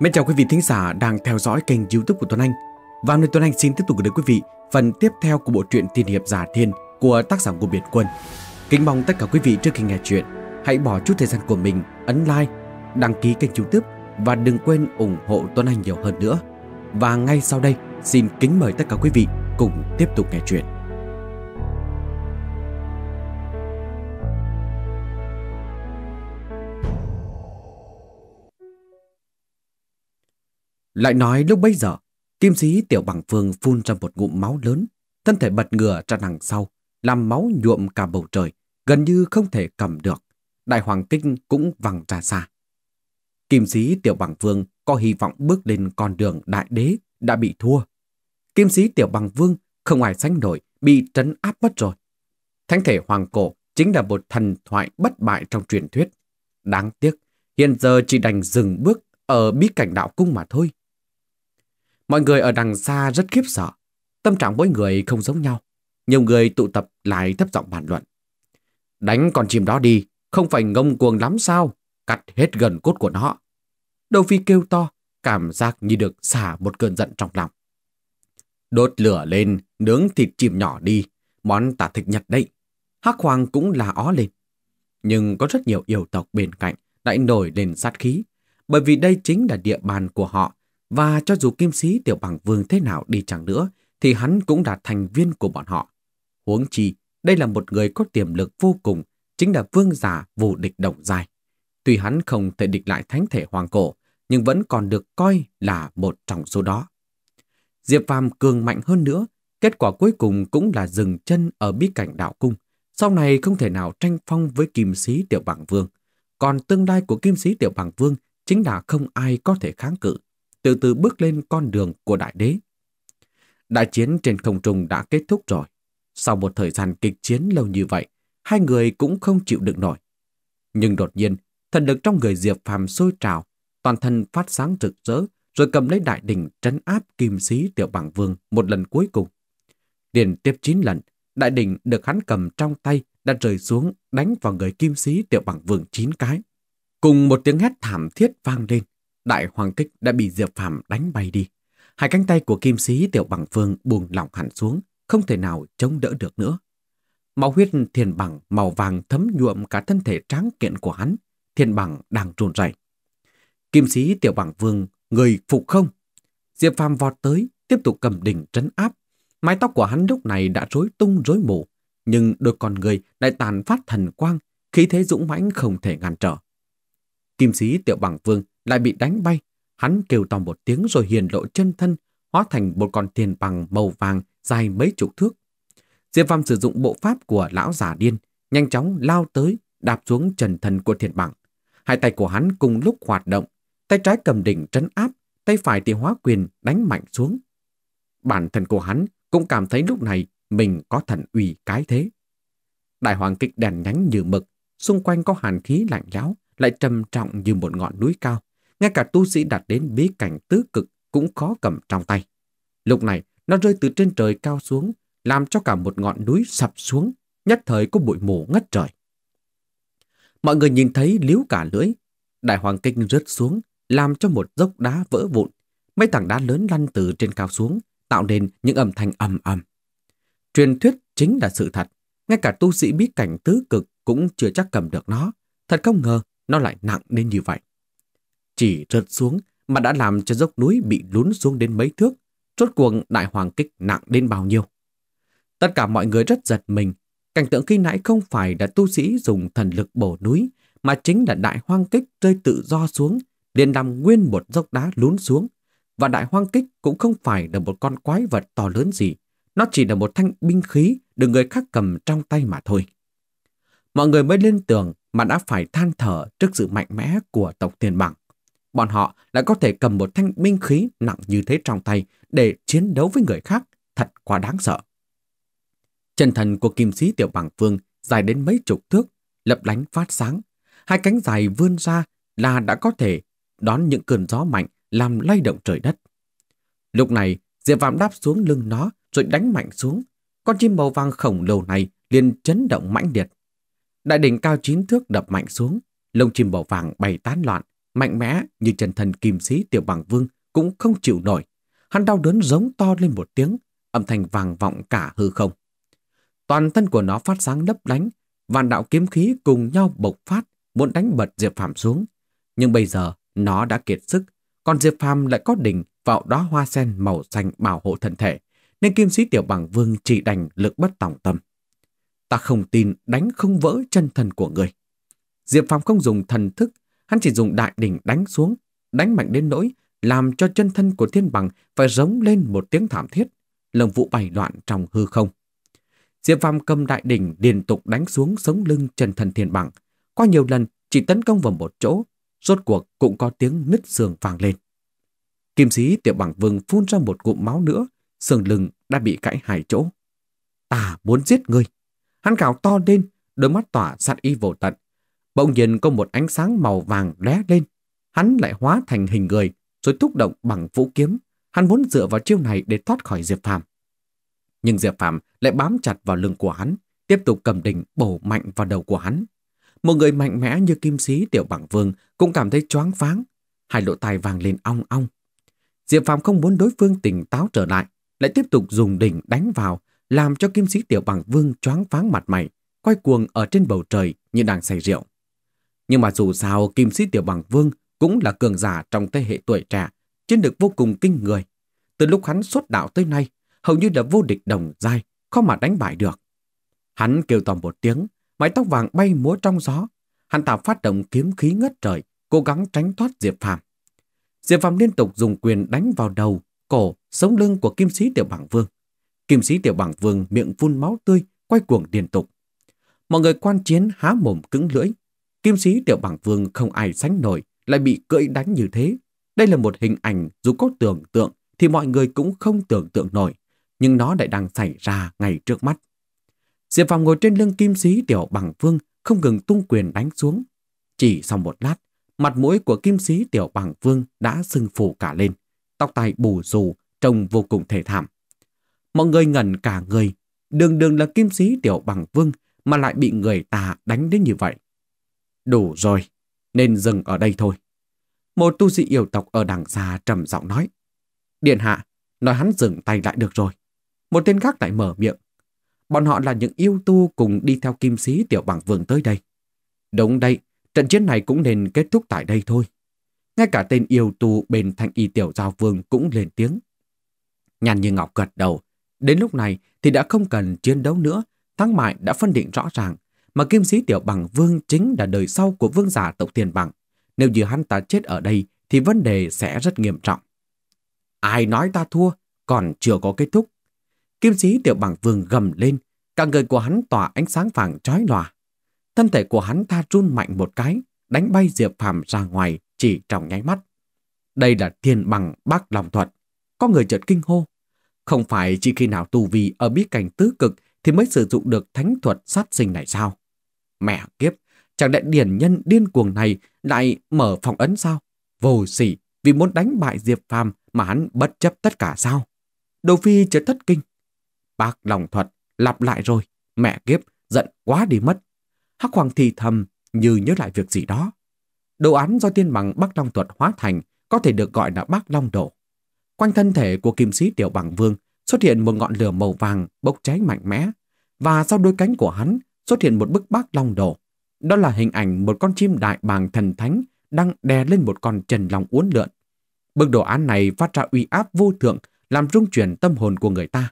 Mến chào quý vị thính giả đang theo dõi kênh youtube của Tuấn Anh Và hôm nay Tuấn Anh xin tiếp tục gửi đến quý vị phần tiếp theo của bộ truyện Tiên Hiệp Giả Thiên của tác giả của Biệt Quân Kính mong tất cả quý vị trước khi nghe chuyện Hãy bỏ chút thời gian của mình ấn like, đăng ký kênh youtube Và đừng quên ủng hộ Tuấn Anh nhiều hơn nữa Và ngay sau đây xin kính mời tất cả quý vị cùng tiếp tục nghe chuyện Lại nói lúc bấy giờ, kim sĩ tiểu bằng phương phun ra một ngụm máu lớn, thân thể bật ngửa ra đằng sau, làm máu nhuộm cả bầu trời, gần như không thể cầm được. Đại hoàng kinh cũng văng ra xa. Kim sĩ tiểu bằng vương có hy vọng bước lên con đường đại đế đã bị thua. Kim sĩ tiểu bằng vương không ai sánh nổi, bị trấn áp mất rồi. Thánh thể hoàng cổ chính là một thần thoại bất bại trong truyền thuyết. Đáng tiếc, hiện giờ chỉ đành dừng bước ở bí cảnh đạo cung mà thôi. Mọi người ở đằng xa rất khiếp sợ. Tâm trạng mỗi người không giống nhau. Nhiều người tụ tập lại thấp giọng bàn luận. Đánh con chim đó đi, không phải ngông cuồng lắm sao? Cắt hết gần cốt của nó. Đầu phi kêu to, cảm giác như được xả một cơn giận trong lòng. Đốt lửa lên, nướng thịt chim nhỏ đi, món tả thịt nhật đấy. Hắc Hoàng cũng là ó lên. Nhưng có rất nhiều yêu tộc bên cạnh lại nổi lên sát khí, bởi vì đây chính là địa bàn của họ và cho dù kim sĩ tiểu bằng vương thế nào đi chẳng nữa, thì hắn cũng là thành viên của bọn họ. Huống chi, đây là một người có tiềm lực vô cùng, chính là vương giả vô địch đồng dài. Tuy hắn không thể địch lại thánh thể hoàng cổ, nhưng vẫn còn được coi là một trong số đó. Diệp Phàm cường mạnh hơn nữa, kết quả cuối cùng cũng là dừng chân ở bí cảnh đạo cung. Sau này không thể nào tranh phong với kim sĩ tiểu bằng vương. Còn tương lai của kim sĩ tiểu bằng vương chính là không ai có thể kháng cự từ từ bước lên con đường của đại đế. Đại chiến trên không trung đã kết thúc rồi. Sau một thời gian kịch chiến lâu như vậy, hai người cũng không chịu đựng nổi. Nhưng đột nhiên, thần lực trong người Diệp Phàm sôi trào, toàn thân phát sáng rực rỡ, rồi cầm lấy đại đỉnh trấn áp kim sĩ tiểu bảng vương một lần cuối cùng. Điền tiếp 9 lần, đại đỉnh được hắn cầm trong tay đã rơi xuống đánh vào người kim sĩ tiểu bảng vương 9 cái. Cùng một tiếng hét thảm thiết vang lên, đại hoàng kích đã bị Diệp Phàm đánh bay đi. Hai cánh tay của kim sĩ tiểu bằng phương buồn lỏng hẳn xuống, không thể nào chống đỡ được nữa. Máu huyết thiền bằng màu vàng thấm nhuộm cả thân thể tráng kiện của hắn, thiền bằng đang trùn rẩy. Kim sĩ tiểu bằng vương, người phục không? Diệp Phàm vọt tới, tiếp tục cầm đỉnh trấn áp. Mái tóc của hắn lúc này đã rối tung rối mù, nhưng đôi con người lại tàn phát thần quang, khí thế dũng mãnh không thể ngăn trở. Kim sĩ tiểu bằng vương lại bị đánh bay. Hắn kêu to một tiếng rồi hiền lộ chân thân, hóa thành một con tiền bằng màu vàng dài mấy chục thước. Diệp Phàm sử dụng bộ pháp của lão giả điên, nhanh chóng lao tới, đạp xuống trần thần của thiền bằng. Hai tay của hắn cùng lúc hoạt động, tay trái cầm đỉnh trấn áp, tay phải thì hóa quyền đánh mạnh xuống. Bản thân của hắn cũng cảm thấy lúc này mình có thần uy cái thế. Đại hoàng kịch đèn nhánh như mực, xung quanh có hàn khí lạnh giáo lại trầm trọng như một ngọn núi cao. Ngay cả tu sĩ đạt đến bí cảnh tứ cực cũng khó cầm trong tay. Lúc này, nó rơi từ trên trời cao xuống, làm cho cả một ngọn núi sập xuống, nhất thời có bụi mù ngất trời. Mọi người nhìn thấy liếu cả lưỡi, đại hoàng kinh rớt xuống, làm cho một dốc đá vỡ vụn. Mấy tảng đá lớn lăn từ trên cao xuống, tạo nên những âm thanh ầm ầm. Truyền thuyết chính là sự thật, ngay cả tu sĩ bí cảnh tứ cực cũng chưa chắc cầm được nó. Thật không ngờ nó lại nặng đến như vậy chỉ rớt xuống mà đã làm cho dốc núi bị lún xuống đến mấy thước. Rốt cuộc đại hoàng kích nặng đến bao nhiêu? Tất cả mọi người rất giật mình. Cảnh tượng khi nãy không phải là tu sĩ dùng thần lực bổ núi, mà chính là đại hoang kích rơi tự do xuống, liền nằm nguyên một dốc đá lún xuống. Và đại hoang kích cũng không phải là một con quái vật to lớn gì, nó chỉ là một thanh binh khí được người khác cầm trong tay mà thôi. Mọi người mới lên tường mà đã phải than thở trước sự mạnh mẽ của tộc tiền bằng bọn họ lại có thể cầm một thanh binh khí nặng như thế trong tay để chiến đấu với người khác, thật quá đáng sợ. Chân thần của kim sĩ tiểu bằng vương dài đến mấy chục thước, lập lánh phát sáng. Hai cánh dài vươn ra là đã có thể đón những cơn gió mạnh làm lay động trời đất. Lúc này, Diệp Phạm đáp xuống lưng nó rồi đánh mạnh xuống. Con chim màu vàng khổng lồ này liền chấn động mãnh liệt. Đại đỉnh cao chín thước đập mạnh xuống, lông chim màu vàng bay tán loạn, mạnh mẽ như chân thần kim sĩ tiểu bằng vương cũng không chịu nổi. Hắn đau đớn giống to lên một tiếng, âm thanh vàng vọng cả hư không. Toàn thân của nó phát sáng lấp lánh, vạn đạo kiếm khí cùng nhau bộc phát, muốn đánh bật Diệp Phàm xuống. Nhưng bây giờ nó đã kiệt sức, còn Diệp Phàm lại có đỉnh vào đó hoa sen màu xanh bảo hộ thân thể, nên kim sĩ tiểu bằng vương chỉ đành lực bất tòng tâm. Ta không tin đánh không vỡ chân thần của người. Diệp Phàm không dùng thần thức Hắn chỉ dùng đại đỉnh đánh xuống, đánh mạnh đến nỗi làm cho chân thân của thiên bằng phải rống lên một tiếng thảm thiết, lồng vụ bảy loạn trong hư không. Diệp Phàm cầm đại đỉnh liên tục đánh xuống sống lưng chân thân thiên bằng. Qua nhiều lần chỉ tấn công vào một chỗ, rốt cuộc cũng có tiếng nứt xương vang lên. Kim sĩ tiểu bằng vương phun ra một cụm máu nữa, sườn lưng đã bị cãi hai chỗ. Ta muốn giết ngươi. Hắn gào to lên, đôi mắt tỏa sát y vô tận, Bỗng nhiên có một ánh sáng màu vàng lóe lên. Hắn lại hóa thành hình người, rồi thúc động bằng vũ kiếm. Hắn muốn dựa vào chiêu này để thoát khỏi Diệp phạm. Nhưng Diệp phạm lại bám chặt vào lưng của hắn, tiếp tục cầm đỉnh bổ mạnh vào đầu của hắn. Một người mạnh mẽ như kim sĩ tiểu bảng vương cũng cảm thấy choáng váng, hai lỗ tai vàng lên ong ong. Diệp phạm không muốn đối phương tỉnh táo trở lại, lại tiếp tục dùng đỉnh đánh vào, làm cho kim sĩ tiểu bằng vương choáng váng mặt mày, quay cuồng ở trên bầu trời như đang say rượu. Nhưng mà dù sao kim sĩ tiểu bằng vương cũng là cường giả trong thế hệ tuổi trẻ, chiến được vô cùng kinh người. Từ lúc hắn xuất đạo tới nay, hầu như là vô địch đồng dai, không mà đánh bại được. Hắn kêu to một tiếng, mái tóc vàng bay múa trong gió. Hắn ta phát động kiếm khí ngất trời, cố gắng tránh thoát Diệp Phàm. Diệp Phàm liên tục dùng quyền đánh vào đầu, cổ, sống lưng của kim sĩ tiểu bảng vương. Kim sĩ tiểu bảng vương miệng phun máu tươi, quay cuồng liên tục. Mọi người quan chiến há mồm cứng lưỡi, Kim sĩ Tiểu Bằng Vương không ai sánh nổi, lại bị cưỡi đánh như thế. Đây là một hình ảnh dù có tưởng tượng thì mọi người cũng không tưởng tượng nổi, nhưng nó lại đang xảy ra ngay trước mắt. Diệp Phàm ngồi trên lưng kim sĩ Tiểu Bằng Vương không ngừng tung quyền đánh xuống. Chỉ sau một lát, mặt mũi của kim sĩ Tiểu Bằng Vương đã sưng phù cả lên, tóc tai bù xù, trông vô cùng thể thảm. Mọi người ngẩn cả người, đường đường là kim sĩ Tiểu Bằng Vương mà lại bị người ta đánh đến như vậy. Đủ rồi, nên dừng ở đây thôi. Một tu sĩ yêu tộc ở đằng xa trầm giọng nói. Điện hạ, nói hắn dừng tay lại được rồi. Một tên khác lại mở miệng. Bọn họ là những yêu tu cùng đi theo kim sĩ tiểu bằng vương tới đây. Đúng đây, trận chiến này cũng nên kết thúc tại đây thôi. Ngay cả tên yêu tu bên thanh y tiểu giao vương cũng lên tiếng. Nhàn như ngọc gật đầu. Đến lúc này thì đã không cần chiến đấu nữa. Thắng bại đã phân định rõ ràng mà kim sĩ tiểu bằng vương chính là đời sau của vương giả tộc tiền bằng. Nếu như hắn ta chết ở đây thì vấn đề sẽ rất nghiêm trọng. Ai nói ta thua, còn chưa có kết thúc. Kim sĩ tiểu bằng vương gầm lên, cả người của hắn tỏa ánh sáng vàng trói lòa. Thân thể của hắn ta run mạnh một cái, đánh bay Diệp Phàm ra ngoài chỉ trong nháy mắt. Đây là thiên bằng bác lòng thuật. Có người chợt kinh hô. Không phải chỉ khi nào tu vi ở biết cảnh tứ cực thì mới sử dụng được thánh thuật sát sinh này sao? Mẹ kiếp, chẳng lẽ điển nhân điên cuồng này lại mở phòng ấn sao? Vô sỉ, vì muốn đánh bại Diệp Phàm mà hắn bất chấp tất cả sao? Đồ Phi chợt thất kinh. Bác lòng thuật, lặp lại rồi, mẹ kiếp, giận quá đi mất. Hắc Hoàng thì thầm, như nhớ lại việc gì đó. Đồ án do tiên bằng Bác Long thuật hóa thành có thể được gọi là Bác Long Độ. Quanh thân thể của kim sĩ Tiểu Bằng Vương xuất hiện một ngọn lửa màu vàng bốc cháy mạnh mẽ và sau đôi cánh của hắn xuất hiện một bức bác long đồ. Đó là hình ảnh một con chim đại bàng thần thánh đang đè lên một con trần lòng uốn lượn. Bức đồ án này phát ra uy áp vô thượng, làm rung chuyển tâm hồn của người ta.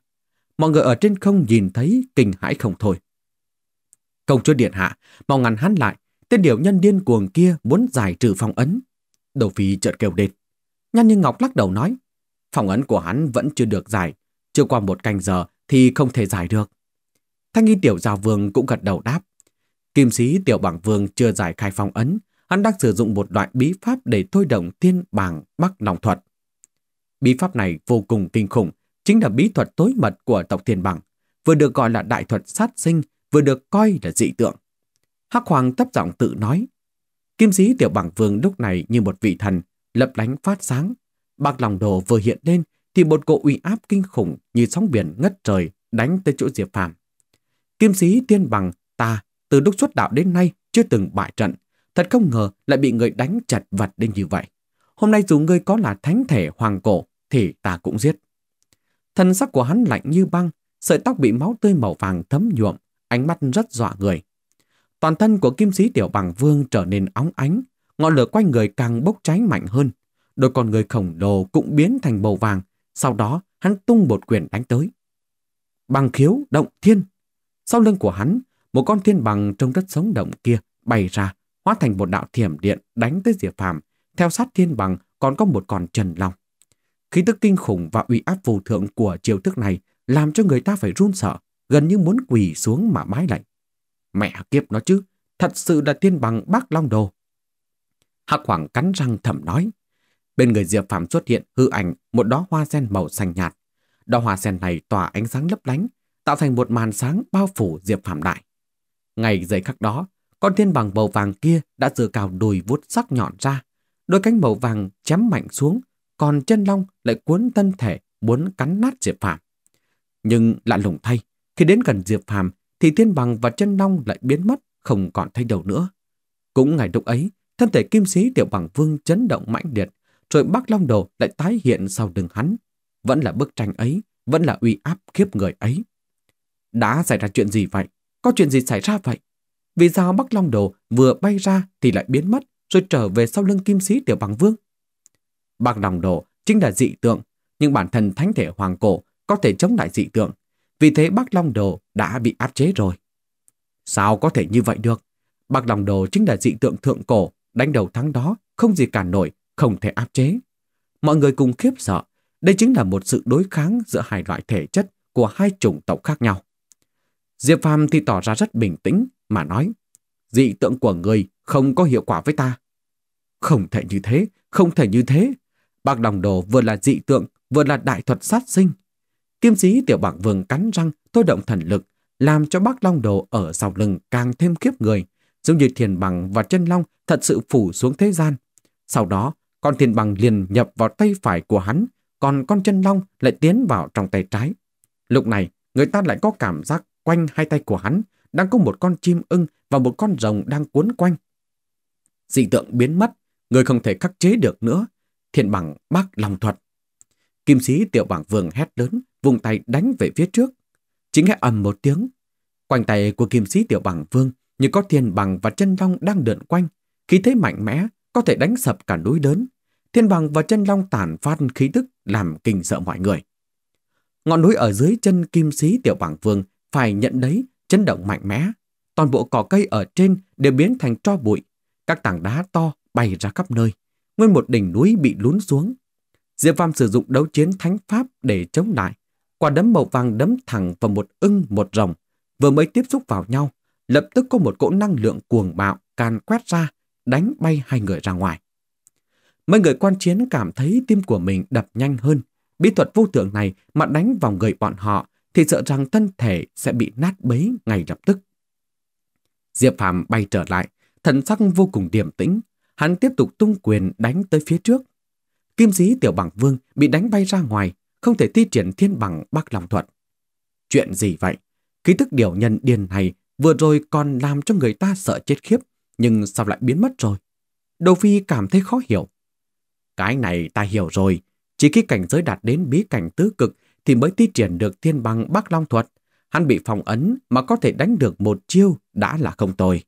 Mọi người ở trên không nhìn thấy kinh hãi không thôi. Công chúa điện hạ, mau ngăn hắn lại, tên điệu nhân điên cuồng kia muốn giải trừ phong ấn. Đầu phi chợt kêu đệt. Nhan Như Ngọc lắc đầu nói, phong ấn của hắn vẫn chưa được giải, chưa qua một canh giờ thì không thể giải được. Thanh nghi tiểu giao vương cũng gật đầu đáp. Kim sĩ tiểu bảng vương chưa giải khai phong ấn, hắn đang sử dụng một loại bí pháp để thôi động thiên bảng bắc lòng thuật. Bí pháp này vô cùng kinh khủng, chính là bí thuật tối mật của tộc thiên bảng, vừa được gọi là đại thuật sát sinh, vừa được coi là dị tượng. Hắc Hoàng thấp giọng tự nói, kim sĩ tiểu bảng vương lúc này như một vị thần, lập đánh phát sáng. Bạc lòng đồ vừa hiện lên thì một cỗ uy áp kinh khủng như sóng biển ngất trời đánh tới chỗ Diệp Phàm. Kim sĩ tiên bằng ta từ lúc xuất đạo đến nay chưa từng bại trận. Thật không ngờ lại bị người đánh chật vật đến như vậy. Hôm nay dù ngươi có là thánh thể hoàng cổ thì ta cũng giết. Thần sắc của hắn lạnh như băng, sợi tóc bị máu tươi màu vàng thấm nhuộm, ánh mắt rất dọa người. Toàn thân của kim sĩ tiểu bằng vương trở nên óng ánh, ngọn lửa quanh người càng bốc cháy mạnh hơn. Đôi con người khổng lồ cũng biến thành màu vàng, sau đó hắn tung bột quyền đánh tới. Bằng khiếu động thiên sau lưng của hắn, một con thiên bằng trông rất sống động kia bay ra, hóa thành một đạo thiểm điện đánh tới Diệp Phàm, theo sát thiên bằng còn có một con trần long. Khí tức kinh khủng và uy áp vô thượng của chiều thức này làm cho người ta phải run sợ, gần như muốn quỳ xuống mà bái lạnh. Mẹ kiếp nó chứ, thật sự là thiên bằng bác long đồ. hạc Hoàng cắn răng thầm nói. Bên người Diệp Phàm xuất hiện hư ảnh một đóa hoa sen màu xanh nhạt. Đóa hoa sen này tỏa ánh sáng lấp lánh, tạo thành một màn sáng bao phủ Diệp Phạm Đại. Ngày giây khắc đó, con thiên bằng màu vàng kia đã dựa cào đùi vuốt sắc nhọn ra, đôi cánh màu vàng chém mạnh xuống, còn chân long lại cuốn thân thể muốn cắn nát Diệp Phạm. Nhưng lạ lùng thay, khi đến gần Diệp Phạm thì thiên bằng và chân long lại biến mất, không còn thấy đâu nữa. Cũng ngày lúc ấy, thân thể kim sĩ tiểu bằng vương chấn động mãnh liệt, rồi bác long đồ lại tái hiện sau đường hắn. Vẫn là bức tranh ấy, vẫn là uy áp khiếp người ấy. Đã xảy ra chuyện gì vậy? Có chuyện gì xảy ra vậy? Vì sao Bắc Long Đồ vừa bay ra thì lại biến mất rồi trở về sau lưng kim sĩ tiểu bằng vương? Bắc Long Đồ chính là dị tượng, nhưng bản thân thánh thể hoàng cổ có thể chống lại dị tượng. Vì thế Bắc Long Đồ đã bị áp chế rồi. Sao có thể như vậy được? Bắc Long Đồ chính là dị tượng thượng cổ, đánh đầu thắng đó, không gì cản nổi, không thể áp chế. Mọi người cùng khiếp sợ, đây chính là một sự đối kháng giữa hai loại thể chất của hai chủng tộc khác nhau. Diệp Phàm thì tỏ ra rất bình tĩnh mà nói, dị tượng của người không có hiệu quả với ta. Không thể như thế, không thể như thế. Bác Đồng Đồ vừa là dị tượng, vừa là đại thuật sát sinh. Kim sĩ tiểu bạc vương cắn răng, thôi động thần lực, làm cho bác Long Đồ ở sau lưng càng thêm kiếp người, giống như thiền bằng và chân long thật sự phủ xuống thế gian. Sau đó, con thiền bằng liền nhập vào tay phải của hắn, còn con chân long lại tiến vào trong tay trái. Lúc này, người ta lại có cảm giác Quanh hai tay của hắn đang có một con chim ưng và một con rồng đang cuốn quanh. Dị tượng biến mất, người không thể khắc chế được nữa. Thiện bằng bác lòng thuật. Kim sĩ tiểu bảng vương hét lớn, vùng tay đánh về phía trước. Chính nghe ầm một tiếng. Quanh tay của kim sĩ tiểu bảng vương như có thiên bằng và chân long đang đợn quanh. Khí thế mạnh mẽ, có thể đánh sập cả núi đớn. Thiên bằng và chân long tản phát khí tức làm kinh sợ mọi người. Ngọn núi ở dưới chân kim sĩ tiểu bảng vương phải nhận đấy, chấn động mạnh mẽ. Toàn bộ cỏ cây ở trên đều biến thành tro bụi. Các tảng đá to bay ra khắp nơi. Nguyên một đỉnh núi bị lún xuống. Diệp Phàm sử dụng đấu chiến thánh pháp để chống lại. Quả đấm màu vàng đấm thẳng vào một ưng một rồng. Vừa mới tiếp xúc vào nhau, lập tức có một cỗ năng lượng cuồng bạo càn quét ra, đánh bay hai người ra ngoài. Mấy người quan chiến cảm thấy tim của mình đập nhanh hơn. Bí thuật vô thượng này mà đánh vào người bọn họ thì sợ rằng thân thể sẽ bị nát bấy ngay lập tức. Diệp Phạm bay trở lại, thần sắc vô cùng điềm tĩnh, hắn tiếp tục tung quyền đánh tới phía trước. Kim sĩ tiểu bằng vương bị đánh bay ra ngoài, không thể thi triển thiên bằng bắc lòng thuật. Chuyện gì vậy? Ký thức điều nhân điền này vừa rồi còn làm cho người ta sợ chết khiếp, nhưng sao lại biến mất rồi? Đầu Phi cảm thấy khó hiểu. Cái này ta hiểu rồi, chỉ khi cảnh giới đạt đến bí cảnh tứ cực thì mới thi triển được thiên băng Bắc Long thuật. Hắn bị phòng ấn mà có thể đánh được một chiêu đã là không tồi.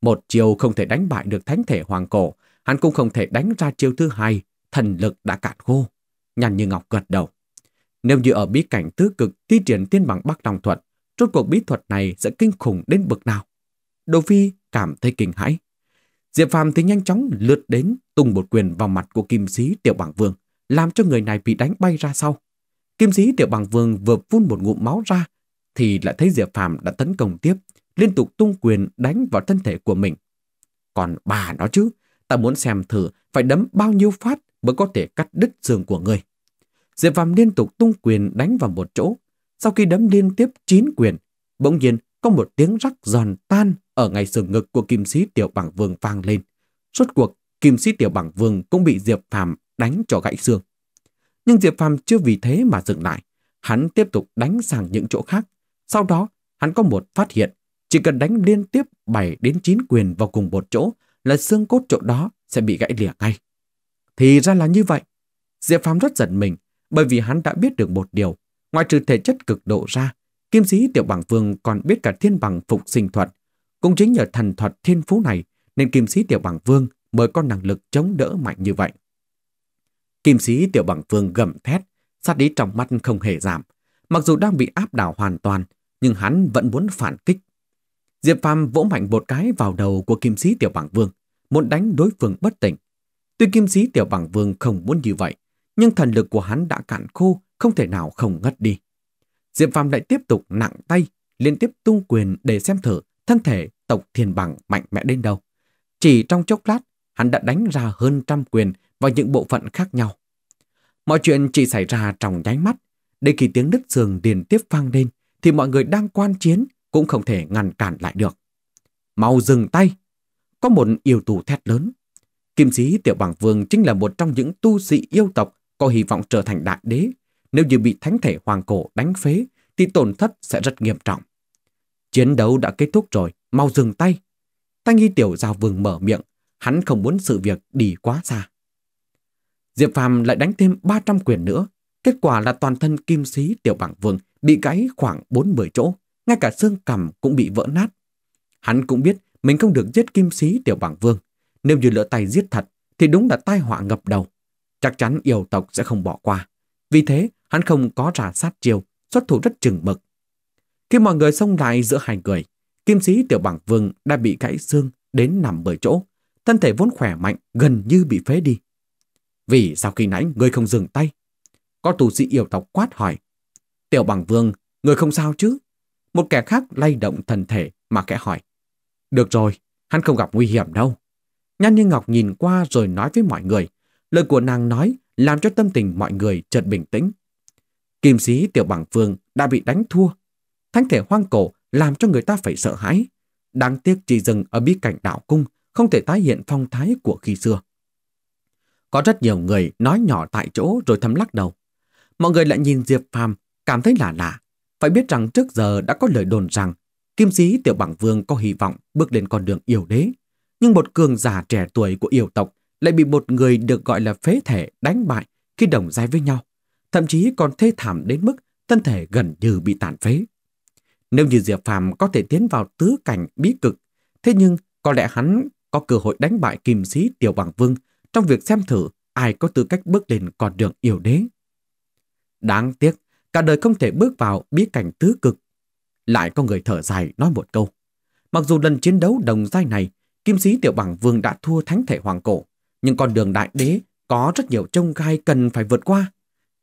Một chiêu không thể đánh bại được thánh thể hoàng cổ, hắn cũng không thể đánh ra chiêu thứ hai, thần lực đã cạn khô. Nhàn như ngọc gật đầu. Nếu như ở bí cảnh tứ cực thi triển thiên băng Bắc Long thuật, rốt cuộc bí thuật này sẽ kinh khủng đến bực nào. Đồ Phi cảm thấy kinh hãi. Diệp Phàm thì nhanh chóng lướt đến tung một quyền vào mặt của kim sĩ tiểu bảng vương, làm cho người này bị đánh bay ra sau. Kim sĩ Tiểu Bằng Vương vừa phun một ngụm máu ra, thì lại thấy Diệp Phàm đã tấn công tiếp, liên tục tung quyền đánh vào thân thể của mình. Còn bà nó chứ, ta muốn xem thử phải đấm bao nhiêu phát mới có thể cắt đứt giường của người. Diệp Phàm liên tục tung quyền đánh vào một chỗ. Sau khi đấm liên tiếp 9 quyền, bỗng nhiên có một tiếng rắc giòn tan ở ngay sườn ngực của kim sĩ Tiểu Bằng Vương vang lên. Suốt cuộc, kim sĩ Tiểu Bằng Vương cũng bị Diệp Phàm đánh cho gãy xương. Nhưng Diệp Phàm chưa vì thế mà dừng lại. Hắn tiếp tục đánh sang những chỗ khác. Sau đó, hắn có một phát hiện. Chỉ cần đánh liên tiếp 7 đến 9 quyền vào cùng một chỗ là xương cốt chỗ đó sẽ bị gãy lìa ngay. Thì ra là như vậy. Diệp Phàm rất giận mình bởi vì hắn đã biết được một điều. Ngoài trừ thể chất cực độ ra, kim sĩ tiểu bằng vương còn biết cả thiên bằng phục sinh thuật. Cũng chính nhờ thần thuật thiên phú này nên kim sĩ tiểu bằng vương mới có năng lực chống đỡ mạnh như vậy. Kim sĩ tiểu bằng phương gầm thét, sát ý trong mắt không hề giảm. Mặc dù đang bị áp đảo hoàn toàn, nhưng hắn vẫn muốn phản kích. Diệp Phàm vỗ mạnh một cái vào đầu của kim sĩ tiểu bằng vương, muốn đánh đối phương bất tỉnh. Tuy kim sĩ tiểu bằng vương không muốn như vậy, nhưng thần lực của hắn đã cạn khô, không thể nào không ngất đi. Diệp Phàm lại tiếp tục nặng tay, liên tiếp tung quyền để xem thử thân thể tộc thiền bằng mạnh mẽ đến đâu. Chỉ trong chốc lát, hắn đã đánh ra hơn trăm quyền vào những bộ phận khác nhau. Mọi chuyện chỉ xảy ra trong nháy mắt, đến khi tiếng đứt giường liên tiếp vang lên thì mọi người đang quan chiến cũng không thể ngăn cản lại được. Mau dừng tay! Có một yêu tù thét lớn. Kim sĩ Tiểu bằng Vương chính là một trong những tu sĩ yêu tộc có hy vọng trở thành đại đế. Nếu như bị thánh thể hoàng cổ đánh phế thì tổn thất sẽ rất nghiêm trọng. Chiến đấu đã kết thúc rồi, mau dừng tay. Tăng nghi Tiểu Giao Vương mở miệng, hắn không muốn sự việc đi quá xa. Diệp Phàm lại đánh thêm 300 quyền nữa. Kết quả là toàn thân kim sĩ tiểu bảng vương bị gãy khoảng 40 chỗ, ngay cả xương cằm cũng bị vỡ nát. Hắn cũng biết mình không được giết kim sĩ tiểu bảng vương. Nếu như lỡ tay giết thật, thì đúng là tai họa ngập đầu. Chắc chắn yêu tộc sẽ không bỏ qua. Vì thế, hắn không có trả sát chiêu, xuất thủ rất chừng mực. Khi mọi người xông lại giữa hai người, kim sĩ tiểu bảng vương đã bị gãy xương đến nằm bởi chỗ. Thân thể vốn khỏe mạnh gần như bị phế đi. Vì sao khi nãy ngươi không dừng tay? Có tù sĩ yêu tộc quát hỏi. Tiểu bằng vương, ngươi không sao chứ? Một kẻ khác lay động thần thể mà kẽ hỏi. Được rồi, hắn không gặp nguy hiểm đâu. Nhan Như Ngọc nhìn qua rồi nói với mọi người. Lời của nàng nói làm cho tâm tình mọi người chợt bình tĩnh. Kim sĩ tiểu bằng vương đã bị đánh thua. Thánh thể hoang cổ làm cho người ta phải sợ hãi. Đáng tiếc chỉ dừng ở bí cảnh đảo cung không thể tái hiện phong thái của khi xưa. Có rất nhiều người nói nhỏ tại chỗ rồi thầm lắc đầu. Mọi người lại nhìn Diệp Phàm cảm thấy lạ lạ. Phải biết rằng trước giờ đã có lời đồn rằng kim sĩ tiểu bảng vương có hy vọng bước lên con đường yêu đế. Nhưng một cường giả trẻ tuổi của yêu tộc lại bị một người được gọi là phế thể đánh bại khi đồng giai với nhau. Thậm chí còn thê thảm đến mức thân thể gần như bị tàn phế. Nếu như Diệp Phàm có thể tiến vào tứ cảnh bí cực, thế nhưng có lẽ hắn có cơ hội đánh bại kim sĩ tiểu bằng vương trong việc xem thử ai có tư cách bước lên con đường yêu đế. Đáng tiếc, cả đời không thể bước vào bí cảnh tứ cực. Lại có người thở dài nói một câu. Mặc dù lần chiến đấu đồng giai này, kim sĩ tiểu bằng vương đã thua thánh thể hoàng cổ, nhưng con đường đại đế có rất nhiều trông gai cần phải vượt qua.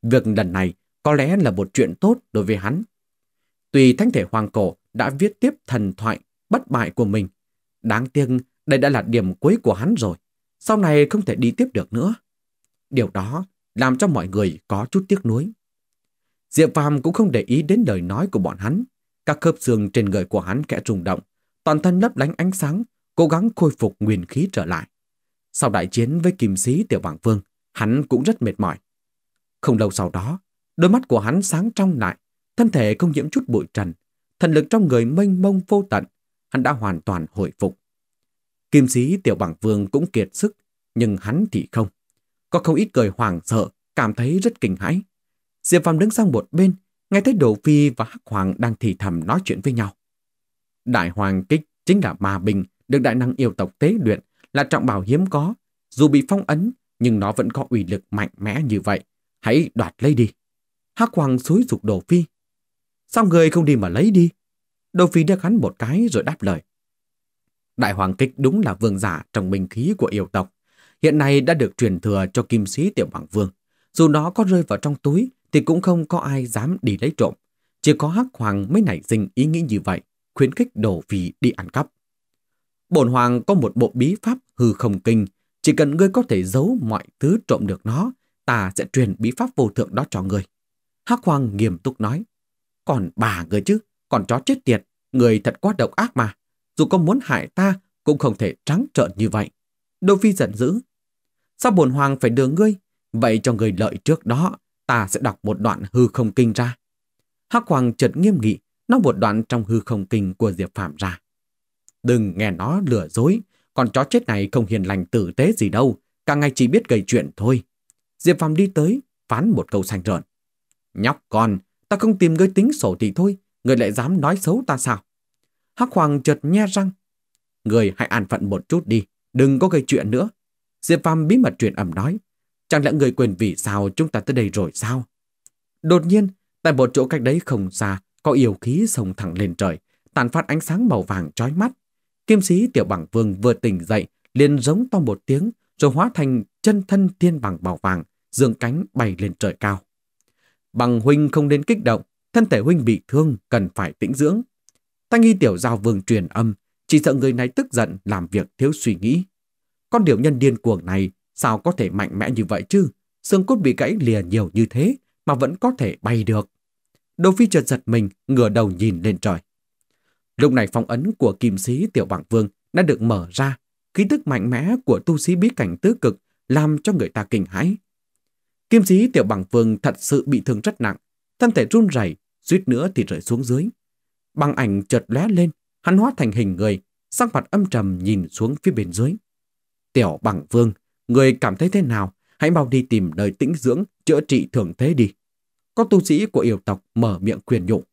Việc lần này có lẽ là một chuyện tốt đối với hắn. Tùy thánh thể hoàng cổ đã viết tiếp thần thoại bất bại của mình, đáng tiếc đây đã là điểm cuối của hắn rồi sau này không thể đi tiếp được nữa. Điều đó làm cho mọi người có chút tiếc nuối. Diệp Phàm cũng không để ý đến lời nói của bọn hắn. Các khớp xương trên người của hắn kẽ trùng động, toàn thân lấp lánh ánh sáng, cố gắng khôi phục nguyên khí trở lại. Sau đại chiến với kim sĩ Tiểu Bảng Vương, hắn cũng rất mệt mỏi. Không lâu sau đó, đôi mắt của hắn sáng trong lại, thân thể không nhiễm chút bụi trần, thần lực trong người mênh mông vô tận, hắn đã hoàn toàn hồi phục. Kim sĩ tiểu Bảng vương cũng kiệt sức, nhưng hắn thì không. Có không ít người hoảng sợ, cảm thấy rất kinh hãi. Diệp Phàm đứng sang một bên, nghe thấy Đồ Phi và Hắc Hoàng đang thì thầm nói chuyện với nhau. Đại Hoàng Kích chính là ma bình được đại năng yêu tộc tế luyện, là trọng bảo hiếm có. Dù bị phong ấn, nhưng nó vẫn có uy lực mạnh mẽ như vậy. Hãy đoạt lấy đi. Hắc Hoàng xúi dục Đồ Phi. Sao người không đi mà lấy đi? Đồ Phi đeo hắn một cái rồi đáp lời. Đại hoàng kích đúng là vương giả trong minh khí của yêu tộc. Hiện nay đã được truyền thừa cho kim sĩ tiểu hoàng vương. Dù nó có rơi vào trong túi thì cũng không có ai dám đi lấy trộm. Chỉ có hắc hoàng mới nảy sinh ý nghĩ như vậy, khuyến khích đổ vì đi ăn cắp. Bổn hoàng có một bộ bí pháp hư không kinh, chỉ cần ngươi có thể giấu mọi thứ trộm được nó, ta sẽ truyền bí pháp vô thượng đó cho ngươi. Hắc hoàng nghiêm túc nói, còn bà ngươi chứ, còn chó chết tiệt, người thật quá độc ác mà dù có muốn hại ta cũng không thể trắng trợn như vậy. Đô Phi giận dữ. Sao bổn hoàng phải đưa ngươi? Vậy cho người lợi trước đó, ta sẽ đọc một đoạn hư không kinh ra. Hắc Hoàng chợt nghiêm nghị, nói một đoạn trong hư không kinh của Diệp Phạm ra. Đừng nghe nó lừa dối, con chó chết này không hiền lành tử tế gì đâu, cả ngày chỉ biết gây chuyện thôi. Diệp Phạm đi tới, phán một câu xanh rợn. Nhóc con, ta không tìm ngươi tính sổ thì thôi, ngươi lại dám nói xấu ta sao? Hắc Hoàng chợt nhe răng. Người hãy an phận một chút đi, đừng có gây chuyện nữa. Diệp Phàm bí mật truyền ẩm nói. Chẳng lẽ người quên vì sao chúng ta tới đây rồi sao? Đột nhiên, tại một chỗ cách đấy không xa, có yêu khí sông thẳng lên trời, tàn phát ánh sáng màu vàng chói mắt. Kim sĩ tiểu bằng vương vừa tỉnh dậy, liền giống to một tiếng, rồi hóa thành chân thân thiên bằng màu vàng, dương cánh bay lên trời cao. Bằng huynh không nên kích động, thân thể huynh bị thương, cần phải tĩnh dưỡng. Thanh nghi tiểu giao vương truyền âm, chỉ sợ người này tức giận làm việc thiếu suy nghĩ. Con điều nhân điên cuồng này sao có thể mạnh mẽ như vậy chứ? Xương cốt bị gãy lìa nhiều như thế mà vẫn có thể bay được. đô Phi chợt giật mình, ngửa đầu nhìn lên trời. Lúc này phong ấn của kim sĩ tiểu bảng vương đã được mở ra. Khí tức mạnh mẽ của tu sĩ bí cảnh tứ cực làm cho người ta kinh hãi. Kim sĩ tiểu bảng vương thật sự bị thương rất nặng, thân thể run rẩy, suýt nữa thì rơi xuống dưới. Băng ảnh chợt lé lên, hắn hóa thành hình người, sắc mặt âm trầm nhìn xuống phía bên dưới. Tiểu bằng vương, người cảm thấy thế nào? Hãy mau đi tìm nơi tĩnh dưỡng, chữa trị thường thế đi. Có tu sĩ của yêu tộc mở miệng quyền nhủ.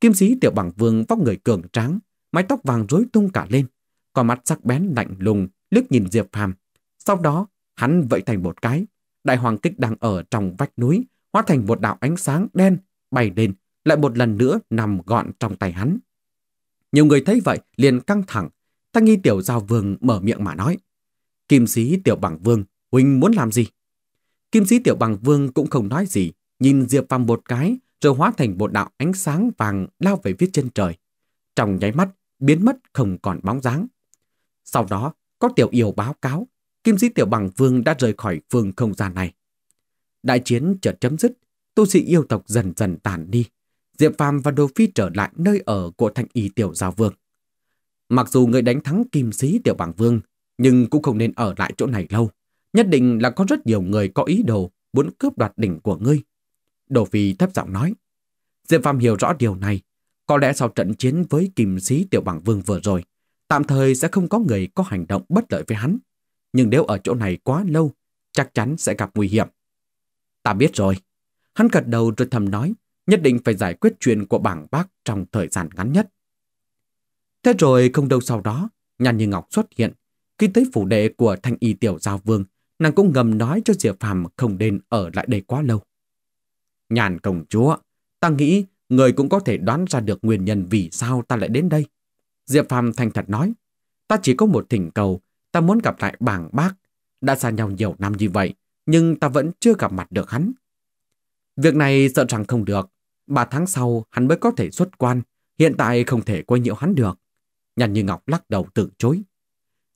Kim sĩ tiểu bằng vương vóc người cường tráng, mái tóc vàng rối tung cả lên, con mắt sắc bén lạnh lùng, liếc nhìn Diệp Phàm. Sau đó, hắn vẫy thành một cái. Đại hoàng kích đang ở trong vách núi, hóa thành một đạo ánh sáng đen, bay lên, lại một lần nữa nằm gọn trong tay hắn. Nhiều người thấy vậy liền căng thẳng, Thanh nghi tiểu giao vương mở miệng mà nói. Kim sĩ tiểu bằng vương, huynh muốn làm gì? Kim sĩ tiểu bằng vương cũng không nói gì, nhìn Diệp Phàm một cái, rồi hóa thành một đạo ánh sáng vàng lao về phía trên trời. Trong nháy mắt, biến mất không còn bóng dáng. Sau đó, có tiểu yêu báo cáo, kim sĩ tiểu bằng vương đã rời khỏi vương không gian này. Đại chiến chợt chấm dứt, tu sĩ yêu tộc dần dần tàn đi. Diệp Phàm và Đồ Phi trở lại nơi ở của thanh y tiểu giao vương. Mặc dù người đánh thắng kim sĩ tiểu bảng vương, nhưng cũng không nên ở lại chỗ này lâu. Nhất định là có rất nhiều người có ý đồ muốn cướp đoạt đỉnh của ngươi. Đồ Phi thấp giọng nói. Diệp Phàm hiểu rõ điều này. Có lẽ sau trận chiến với kim sĩ tiểu bảng vương vừa rồi, tạm thời sẽ không có người có hành động bất lợi với hắn. Nhưng nếu ở chỗ này quá lâu, chắc chắn sẽ gặp nguy hiểm. Ta biết rồi. Hắn gật đầu rồi thầm nói, nhất định phải giải quyết chuyện của bảng bác trong thời gian ngắn nhất. Thế rồi không đâu sau đó, Nhan Như Ngọc xuất hiện. Khi tới phủ đệ của thanh y tiểu giao vương, nàng cũng ngầm nói cho Diệp Phàm không nên ở lại đây quá lâu. Nhàn công chúa, ta nghĩ người cũng có thể đoán ra được nguyên nhân vì sao ta lại đến đây. Diệp Phàm thành thật nói, ta chỉ có một thỉnh cầu, ta muốn gặp lại bảng bác. Đã xa nhau nhiều năm như vậy, nhưng ta vẫn chưa gặp mặt được hắn. Việc này sợ rằng không được, Ba tháng sau hắn mới có thể xuất quan, hiện tại không thể quay nhiễu hắn được. Nhàn như Ngọc lắc đầu từ chối.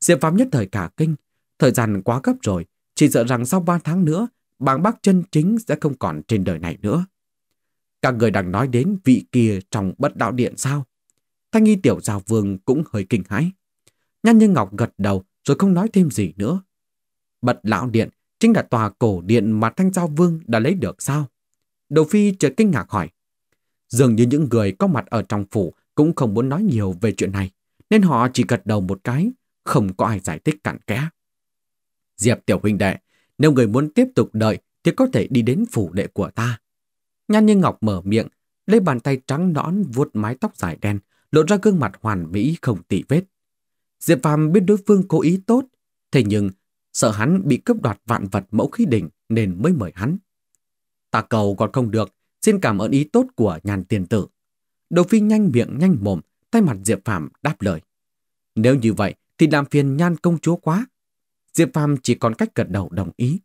Diệp Phạm nhất thời cả kinh, thời gian quá gấp rồi, chỉ sợ rằng sau ba tháng nữa, bàng bác chân chính sẽ không còn trên đời này nữa. Các người đang nói đến vị kia trong bất đạo điện sao? Thanh nghi tiểu giao vương cũng hơi kinh hãi. Nhan Như Ngọc gật đầu rồi không nói thêm gì nữa. Bật lão điện chính là tòa cổ điện mà Thanh Giao Vương đã lấy được sao? Đầu Phi chợt kinh ngạc hỏi. Dường như những người có mặt ở trong phủ cũng không muốn nói nhiều về chuyện này, nên họ chỉ gật đầu một cái, không có ai giải thích cặn kẽ. Diệp tiểu huynh đệ, nếu người muốn tiếp tục đợi thì có thể đi đến phủ đệ của ta. Nhan như ngọc mở miệng, lấy bàn tay trắng nõn vuốt mái tóc dài đen, lộ ra gương mặt hoàn mỹ không tỉ vết. Diệp Phàm biết đối phương cố ý tốt, thế nhưng sợ hắn bị cướp đoạt vạn vật mẫu khí đỉnh nên mới mời hắn. Ta cầu còn không được Xin cảm ơn ý tốt của nhàn tiền tử. đồ phi nhanh miệng nhanh mồm, tay mặt Diệp Phàm đáp lời. Nếu như vậy thì làm phiền nhan công chúa quá. Diệp Phàm chỉ còn cách gật đầu đồng ý.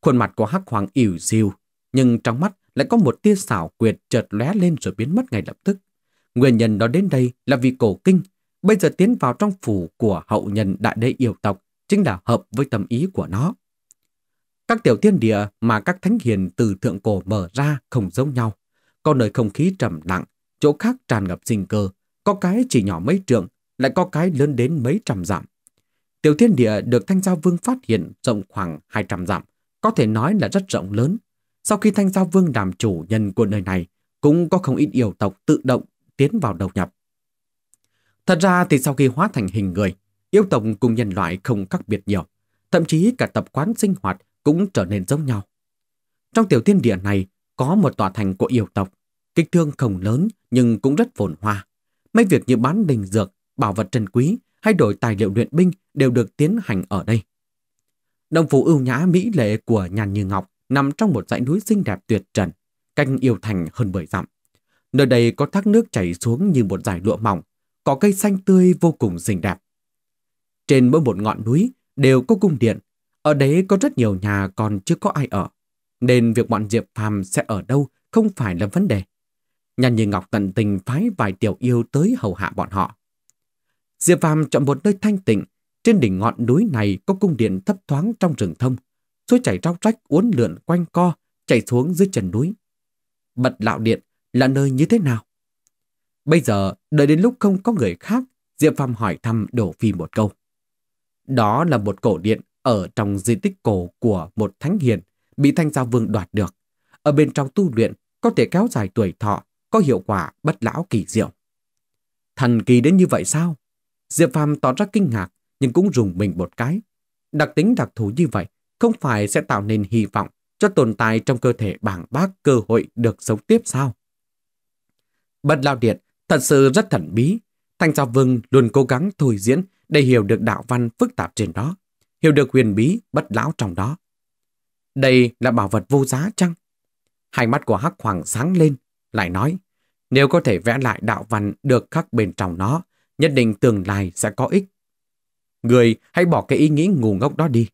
Khuôn mặt của Hắc Hoàng ỉu diêu, nhưng trong mắt lại có một tia xảo quyệt chợt lóe lên rồi biến mất ngay lập tức. Nguyên nhân đó đến đây là vì cổ kinh, bây giờ tiến vào trong phủ của hậu nhân đại đế yêu tộc chính là hợp với tâm ý của nó. Các tiểu thiên địa mà các thánh hiền từ thượng cổ mở ra không giống nhau. Có nơi không khí trầm lặng, chỗ khác tràn ngập sinh cơ, có cái chỉ nhỏ mấy trượng, lại có cái lớn đến mấy trăm dặm. Tiểu thiên địa được Thanh Giao Vương phát hiện rộng khoảng 200 dặm, có thể nói là rất rộng lớn. Sau khi Thanh Giao Vương làm chủ nhân của nơi này, cũng có không ít yêu tộc tự động tiến vào đầu nhập. Thật ra thì sau khi hóa thành hình người, yêu tộc cùng nhân loại không khác biệt nhiều. Thậm chí cả tập quán sinh hoạt cũng trở nên giống nhau. Trong tiểu thiên địa này có một tòa thành của yêu tộc, kích thương không lớn nhưng cũng rất phồn hoa. Mấy việc như bán đình dược, bảo vật trân quý hay đổi tài liệu luyện binh đều được tiến hành ở đây. Đồng phủ ưu nhã mỹ lệ của nhà như ngọc nằm trong một dãy núi xinh đẹp tuyệt trần, cách yêu thành hơn bởi dặm. Nơi đây có thác nước chảy xuống như một dải lụa mỏng, có cây xanh tươi vô cùng xinh đẹp. Trên mỗi một ngọn núi đều có cung điện ở đấy có rất nhiều nhà còn chưa có ai ở, nên việc bọn Diệp Phàm sẽ ở đâu không phải là vấn đề. Nhan Như Ngọc tận tình phái vài tiểu yêu tới hầu hạ bọn họ. Diệp Phàm chọn một nơi thanh tịnh, trên đỉnh ngọn núi này có cung điện thấp thoáng trong rừng thông, suối chảy róc rách uốn lượn quanh co, chảy xuống dưới chân núi. Bật lạo điện là nơi như thế nào? Bây giờ, đợi đến lúc không có người khác, Diệp Phàm hỏi thăm đổ Phi một câu. Đó là một cổ điện ở trong di tích cổ của một thánh hiền bị Thanh Giao Vương đoạt được. Ở bên trong tu luyện có thể kéo dài tuổi thọ, có hiệu quả bất lão kỳ diệu. Thần kỳ đến như vậy sao? Diệp Phàm tỏ ra kinh ngạc nhưng cũng dùng mình một cái. Đặc tính đặc thù như vậy không phải sẽ tạo nên hy vọng cho tồn tại trong cơ thể bảng bác cơ hội được sống tiếp sao? Bất lao điện thật sự rất thần bí. Thanh Giao Vương luôn cố gắng thôi diễn để hiểu được đạo văn phức tạp trên đó hiểu được huyền bí bất lão trong đó. Đây là bảo vật vô giá chăng? Hai mắt của Hắc Hoàng sáng lên, lại nói, nếu có thể vẽ lại đạo văn được khắc bên trong nó, nhất định tương lai sẽ có ích. Người hãy bỏ cái ý nghĩ ngu ngốc đó đi.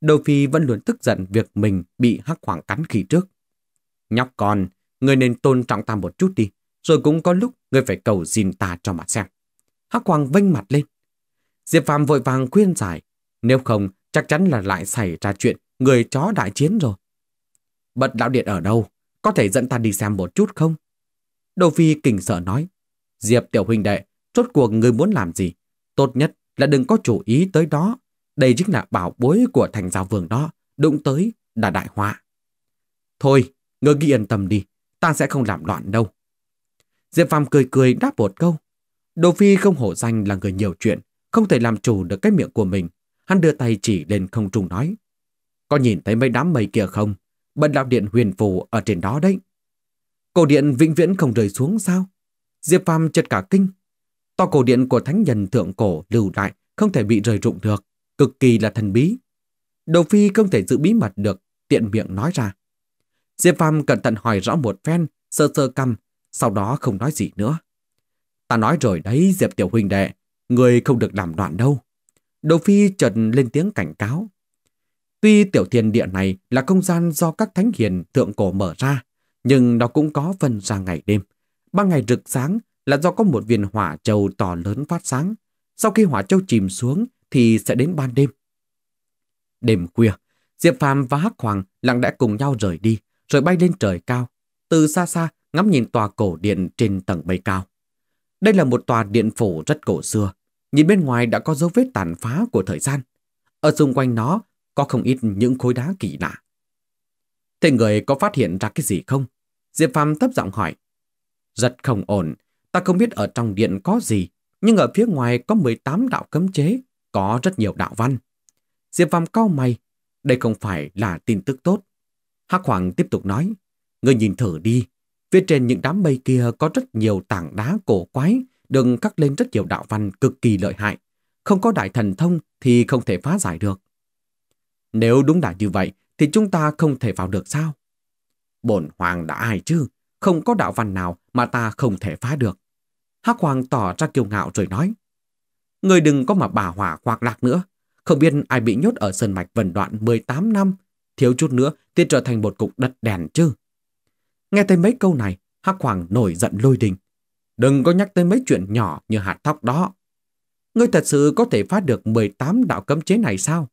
Đô Phi vẫn luôn tức giận việc mình bị Hắc Hoàng cắn khi trước. Nhóc con, người nên tôn trọng ta một chút đi, rồi cũng có lúc người phải cầu xin ta cho mà xem. Hắc Hoàng vênh mặt lên. Diệp Phạm vội vàng khuyên giải, nếu không, chắc chắn là lại xảy ra chuyện người chó đại chiến rồi. Bật lão điện ở đâu? Có thể dẫn ta đi xem một chút không? Đô Phi kinh sợ nói. Diệp tiểu huynh đệ, chốt cuộc người muốn làm gì? Tốt nhất là đừng có chủ ý tới đó. Đây chính là bảo bối của thành giáo vườn đó. Đụng tới là đại họa. Thôi, ngươi ghi yên tâm đi. Ta sẽ không làm loạn đâu. Diệp Phàm cười cười đáp một câu. Đô Phi không hổ danh là người nhiều chuyện, không thể làm chủ được cái miệng của mình, Hắn đưa tay chỉ lên không trung nói. Có nhìn thấy mấy đám mây kia không? Bần đạo điện huyền phù ở trên đó đấy. Cổ điện vĩnh viễn không rời xuống sao? Diệp Phàm chật cả kinh. To cổ điện của thánh nhân thượng cổ lưu lại không thể bị rời rụng được, cực kỳ là thần bí. Đồ phi không thể giữ bí mật được, tiện miệng nói ra. Diệp Phàm cẩn thận hỏi rõ một phen, sơ sơ căm, sau đó không nói gì nữa. Ta nói rồi đấy Diệp Tiểu Huynh Đệ, người không được làm đoạn đâu. Đỗ Phi trần lên tiếng cảnh cáo. Tuy tiểu thiên địa này là không gian do các thánh hiền thượng cổ mở ra, nhưng nó cũng có phân ra ngày đêm. Ban ngày rực sáng là do có một viên hỏa châu to lớn phát sáng. Sau khi hỏa châu chìm xuống thì sẽ đến ban đêm. Đêm khuya, Diệp Phàm và Hắc Hoàng lặng lẽ cùng nhau rời đi, rồi bay lên trời cao. Từ xa xa ngắm nhìn tòa cổ điện trên tầng bay cao. Đây là một tòa điện phủ rất cổ xưa, Nhìn bên ngoài đã có dấu vết tàn phá của thời gian. Ở xung quanh nó có không ít những khối đá kỳ lạ. Thế người có phát hiện ra cái gì không? Diệp Phàm thấp giọng hỏi. Rất không ổn, ta không biết ở trong điện có gì, nhưng ở phía ngoài có 18 đạo cấm chế, có rất nhiều đạo văn. Diệp Phàm cau mày, đây không phải là tin tức tốt. Hắc Hoàng tiếp tục nói, người nhìn thử đi, phía trên những đám mây kia có rất nhiều tảng đá cổ quái, đừng khắc lên rất nhiều đạo văn cực kỳ lợi hại. Không có đại thần thông thì không thể phá giải được. Nếu đúng là như vậy thì chúng ta không thể vào được sao? Bổn hoàng đã ai chứ? Không có đạo văn nào mà ta không thể phá được. Hắc hoàng tỏ ra kiêu ngạo rồi nói. Người đừng có mà bà hỏa quạc lạc nữa. Không biết ai bị nhốt ở Sơn Mạch vần đoạn 18 năm. Thiếu chút nữa thì trở thành một cục đất đèn chứ. Nghe thấy mấy câu này, Hắc Hoàng nổi giận lôi đình. Đừng có nhắc tới mấy chuyện nhỏ như hạt thóc đó. Ngươi thật sự có thể phá được 18 đạo cấm chế này sao?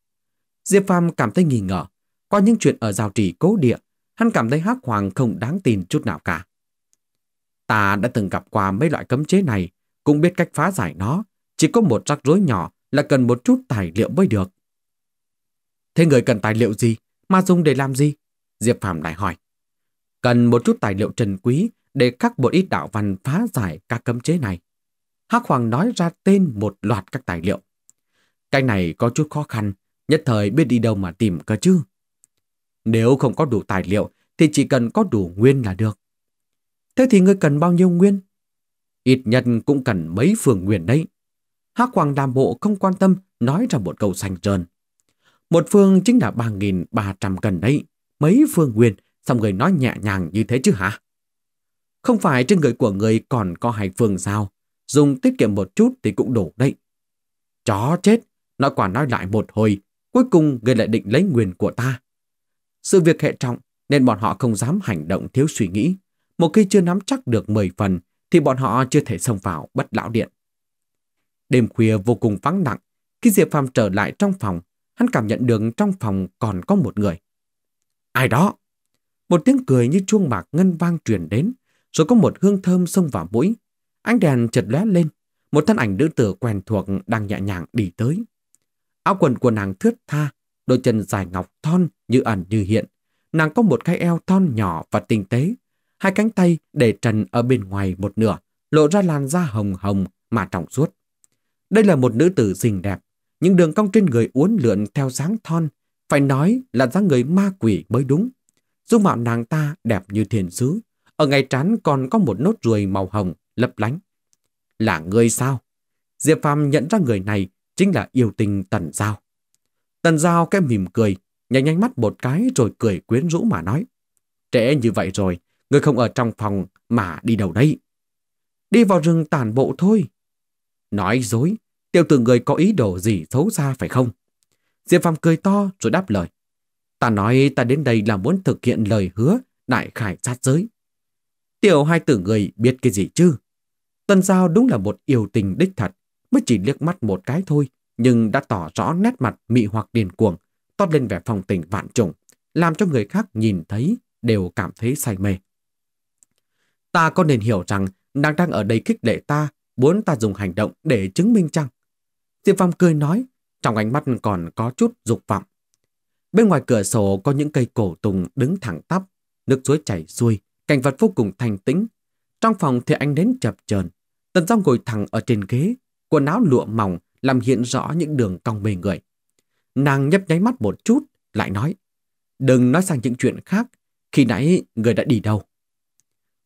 Diệp Phàm cảm thấy nghi ngờ. Qua những chuyện ở giao trì cố địa, hắn cảm thấy Hắc Hoàng không đáng tin chút nào cả. Ta đã từng gặp qua mấy loại cấm chế này, cũng biết cách phá giải nó. Chỉ có một rắc rối nhỏ là cần một chút tài liệu mới được. Thế người cần tài liệu gì? Mà dùng để làm gì? Diệp Phàm lại hỏi. Cần một chút tài liệu trần quý để các bộ ít đạo văn phá giải các cấm chế này. Hắc Hoàng nói ra tên một loạt các tài liệu. Cái này có chút khó khăn, nhất thời biết đi đâu mà tìm cơ chứ. Nếu không có đủ tài liệu thì chỉ cần có đủ nguyên là được. Thế thì ngươi cần bao nhiêu nguyên? Ít nhân cũng cần mấy phường nguyên đấy. Hắc Hoàng Đàm Bộ không quan tâm nói ra một câu xanh trơn. Một phương chính là 3.300 cần đấy. Mấy phương nguyên, xong người nói nhẹ nhàng như thế chứ hả? Không phải trên người của người còn có hải phương sao? Dùng tiết kiệm một chút thì cũng đủ đấy. Chó chết! Nói quả nói lại một hồi, cuối cùng người lại định lấy nguyền của ta. Sự việc hệ trọng nên bọn họ không dám hành động thiếu suy nghĩ. Một khi chưa nắm chắc được 10 phần thì bọn họ chưa thể xông vào bất lão điện. Đêm khuya vô cùng vắng lặng, khi Diệp Phàm trở lại trong phòng, hắn cảm nhận được trong phòng còn có một người. Ai đó? Một tiếng cười như chuông bạc ngân vang truyền đến rồi có một hương thơm xông vào mũi. Ánh đèn chật lóe lên, một thân ảnh nữ tử quen thuộc đang nhẹ nhàng đi tới. Áo quần của nàng thướt tha, đôi chân dài ngọc thon như ẩn như hiện. Nàng có một cái eo thon nhỏ và tinh tế, hai cánh tay để trần ở bên ngoài một nửa, lộ ra làn da hồng hồng mà trọng suốt. Đây là một nữ tử xinh đẹp, những đường cong trên người uốn lượn theo dáng thon, phải nói là dáng người ma quỷ mới đúng. Dung mạo nàng ta đẹp như thiền sứ, ở ngay trán còn có một nốt ruồi màu hồng lấp lánh. Là người sao? Diệp Phàm nhận ra người này chính là yêu tình Tần Giao. Tần Giao cái mỉm cười, nhanh nhanh mắt một cái rồi cười quyến rũ mà nói. Trễ như vậy rồi, người không ở trong phòng mà đi đâu đây Đi vào rừng tản bộ thôi. Nói dối, tiêu tử người có ý đồ gì xấu xa phải không? Diệp Phàm cười to rồi đáp lời. Ta nói ta đến đây là muốn thực hiện lời hứa đại khải sát giới. Tiểu hai tử người biết cái gì chứ? Tần Giao đúng là một yêu tình đích thật, mới chỉ liếc mắt một cái thôi, nhưng đã tỏ rõ nét mặt mị hoặc điên cuồng, toát lên vẻ phòng tình vạn trùng, làm cho người khác nhìn thấy đều cảm thấy say mê. Ta có nên hiểu rằng nàng đang ở đây khích lệ ta, muốn ta dùng hành động để chứng minh chăng? Diệp Phong cười nói, trong ánh mắt còn có chút dục vọng. Bên ngoài cửa sổ có những cây cổ tùng đứng thẳng tắp, nước suối chảy xuôi, Cảnh vật vô cùng thành tĩnh. Trong phòng thì anh đến chập chờn Tần Giao ngồi thẳng ở trên ghế, quần áo lụa mỏng làm hiện rõ những đường cong bề người. Nàng nhấp nháy mắt một chút, lại nói, đừng nói sang những chuyện khác, khi nãy người đã đi đâu.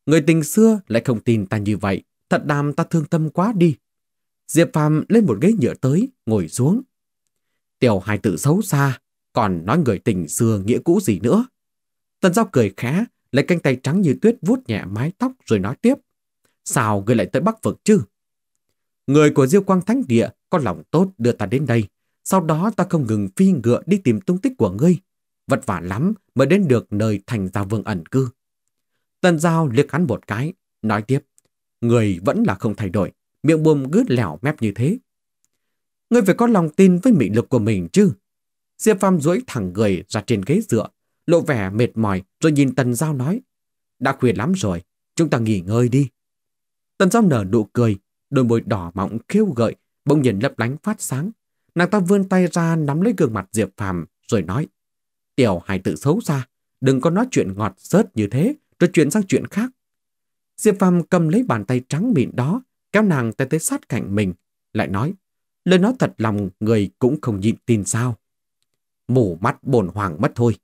Người tình xưa lại không tin ta như vậy, thật đàm ta thương tâm quá đi. Diệp Phàm lên một ghế nhựa tới, ngồi xuống. Tiểu hài tử xấu xa, còn nói người tình xưa nghĩa cũ gì nữa. Tần Giao cười khẽ, lấy cánh tay trắng như tuyết vuốt nhẹ mái tóc rồi nói tiếp. Sao ngươi lại tới Bắc Vực chứ? Người của Diêu Quang Thánh Địa có lòng tốt đưa ta đến đây. Sau đó ta không ngừng phi ngựa đi tìm tung tích của ngươi. Vất vả lắm mới đến được nơi thành gia vương ẩn cư. Tần Giao liếc hắn một cái, nói tiếp. Người vẫn là không thay đổi, miệng buồm cứ lẻo mép như thế. Ngươi phải có lòng tin với mị lực của mình chứ. Diệp Phàm duỗi thẳng người ra trên ghế dựa, lộ vẻ mệt mỏi rồi nhìn Tần Giao nói. Đã khuya lắm rồi, chúng ta nghỉ ngơi đi. Tần Giao nở nụ cười, đôi môi đỏ mọng khiêu gợi, bỗng nhìn lấp lánh phát sáng. Nàng ta vươn tay ra nắm lấy gương mặt Diệp Phàm rồi nói. Tiểu hài tự xấu xa, đừng có nói chuyện ngọt sớt như thế, rồi chuyển sang chuyện khác. Diệp Phàm cầm lấy bàn tay trắng mịn đó, kéo nàng tay tới sát cạnh mình, lại nói. Lời nói thật lòng người cũng không nhịn tin sao. Mù mắt bồn hoàng mất thôi.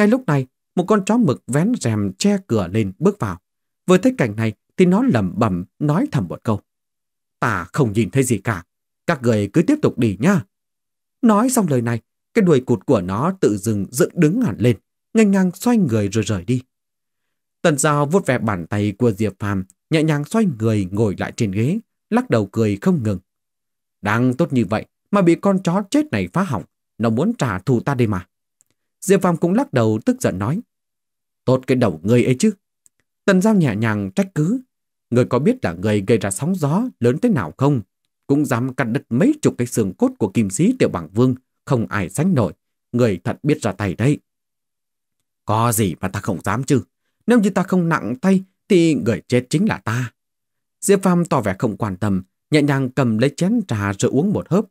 Ngay lúc này, một con chó mực vén rèm che cửa lên bước vào. Vừa thấy cảnh này thì nó lẩm bẩm nói thầm một câu. Ta không nhìn thấy gì cả, các người cứ tiếp tục đi nhá. Nói xong lời này, cái đuôi cụt của nó tự dừng dựng đứng hẳn lên, ngang ngang xoay người rồi rời đi. Tần Giao vuốt ve bàn tay của Diệp Phàm, nhẹ nhàng xoay người ngồi lại trên ghế, lắc đầu cười không ngừng. Đang tốt như vậy mà bị con chó chết này phá hỏng, nó muốn trả thù ta đây mà. Diệp Phàm cũng lắc đầu tức giận nói. Tốt cái đầu người ấy chứ. Tần Giao nhẹ nhàng trách cứ. Người có biết là người gây ra sóng gió lớn thế nào không? Cũng dám cắt đứt mấy chục cái xương cốt của kim sĩ tiểu bảng vương. Không ai sánh nổi. Người thật biết ra tay đấy. Có gì mà ta không dám chứ. Nếu như ta không nặng tay thì người chết chính là ta. Diệp Phàm tỏ vẻ không quan tâm, nhẹ nhàng cầm lấy chén trà rồi uống một hớp.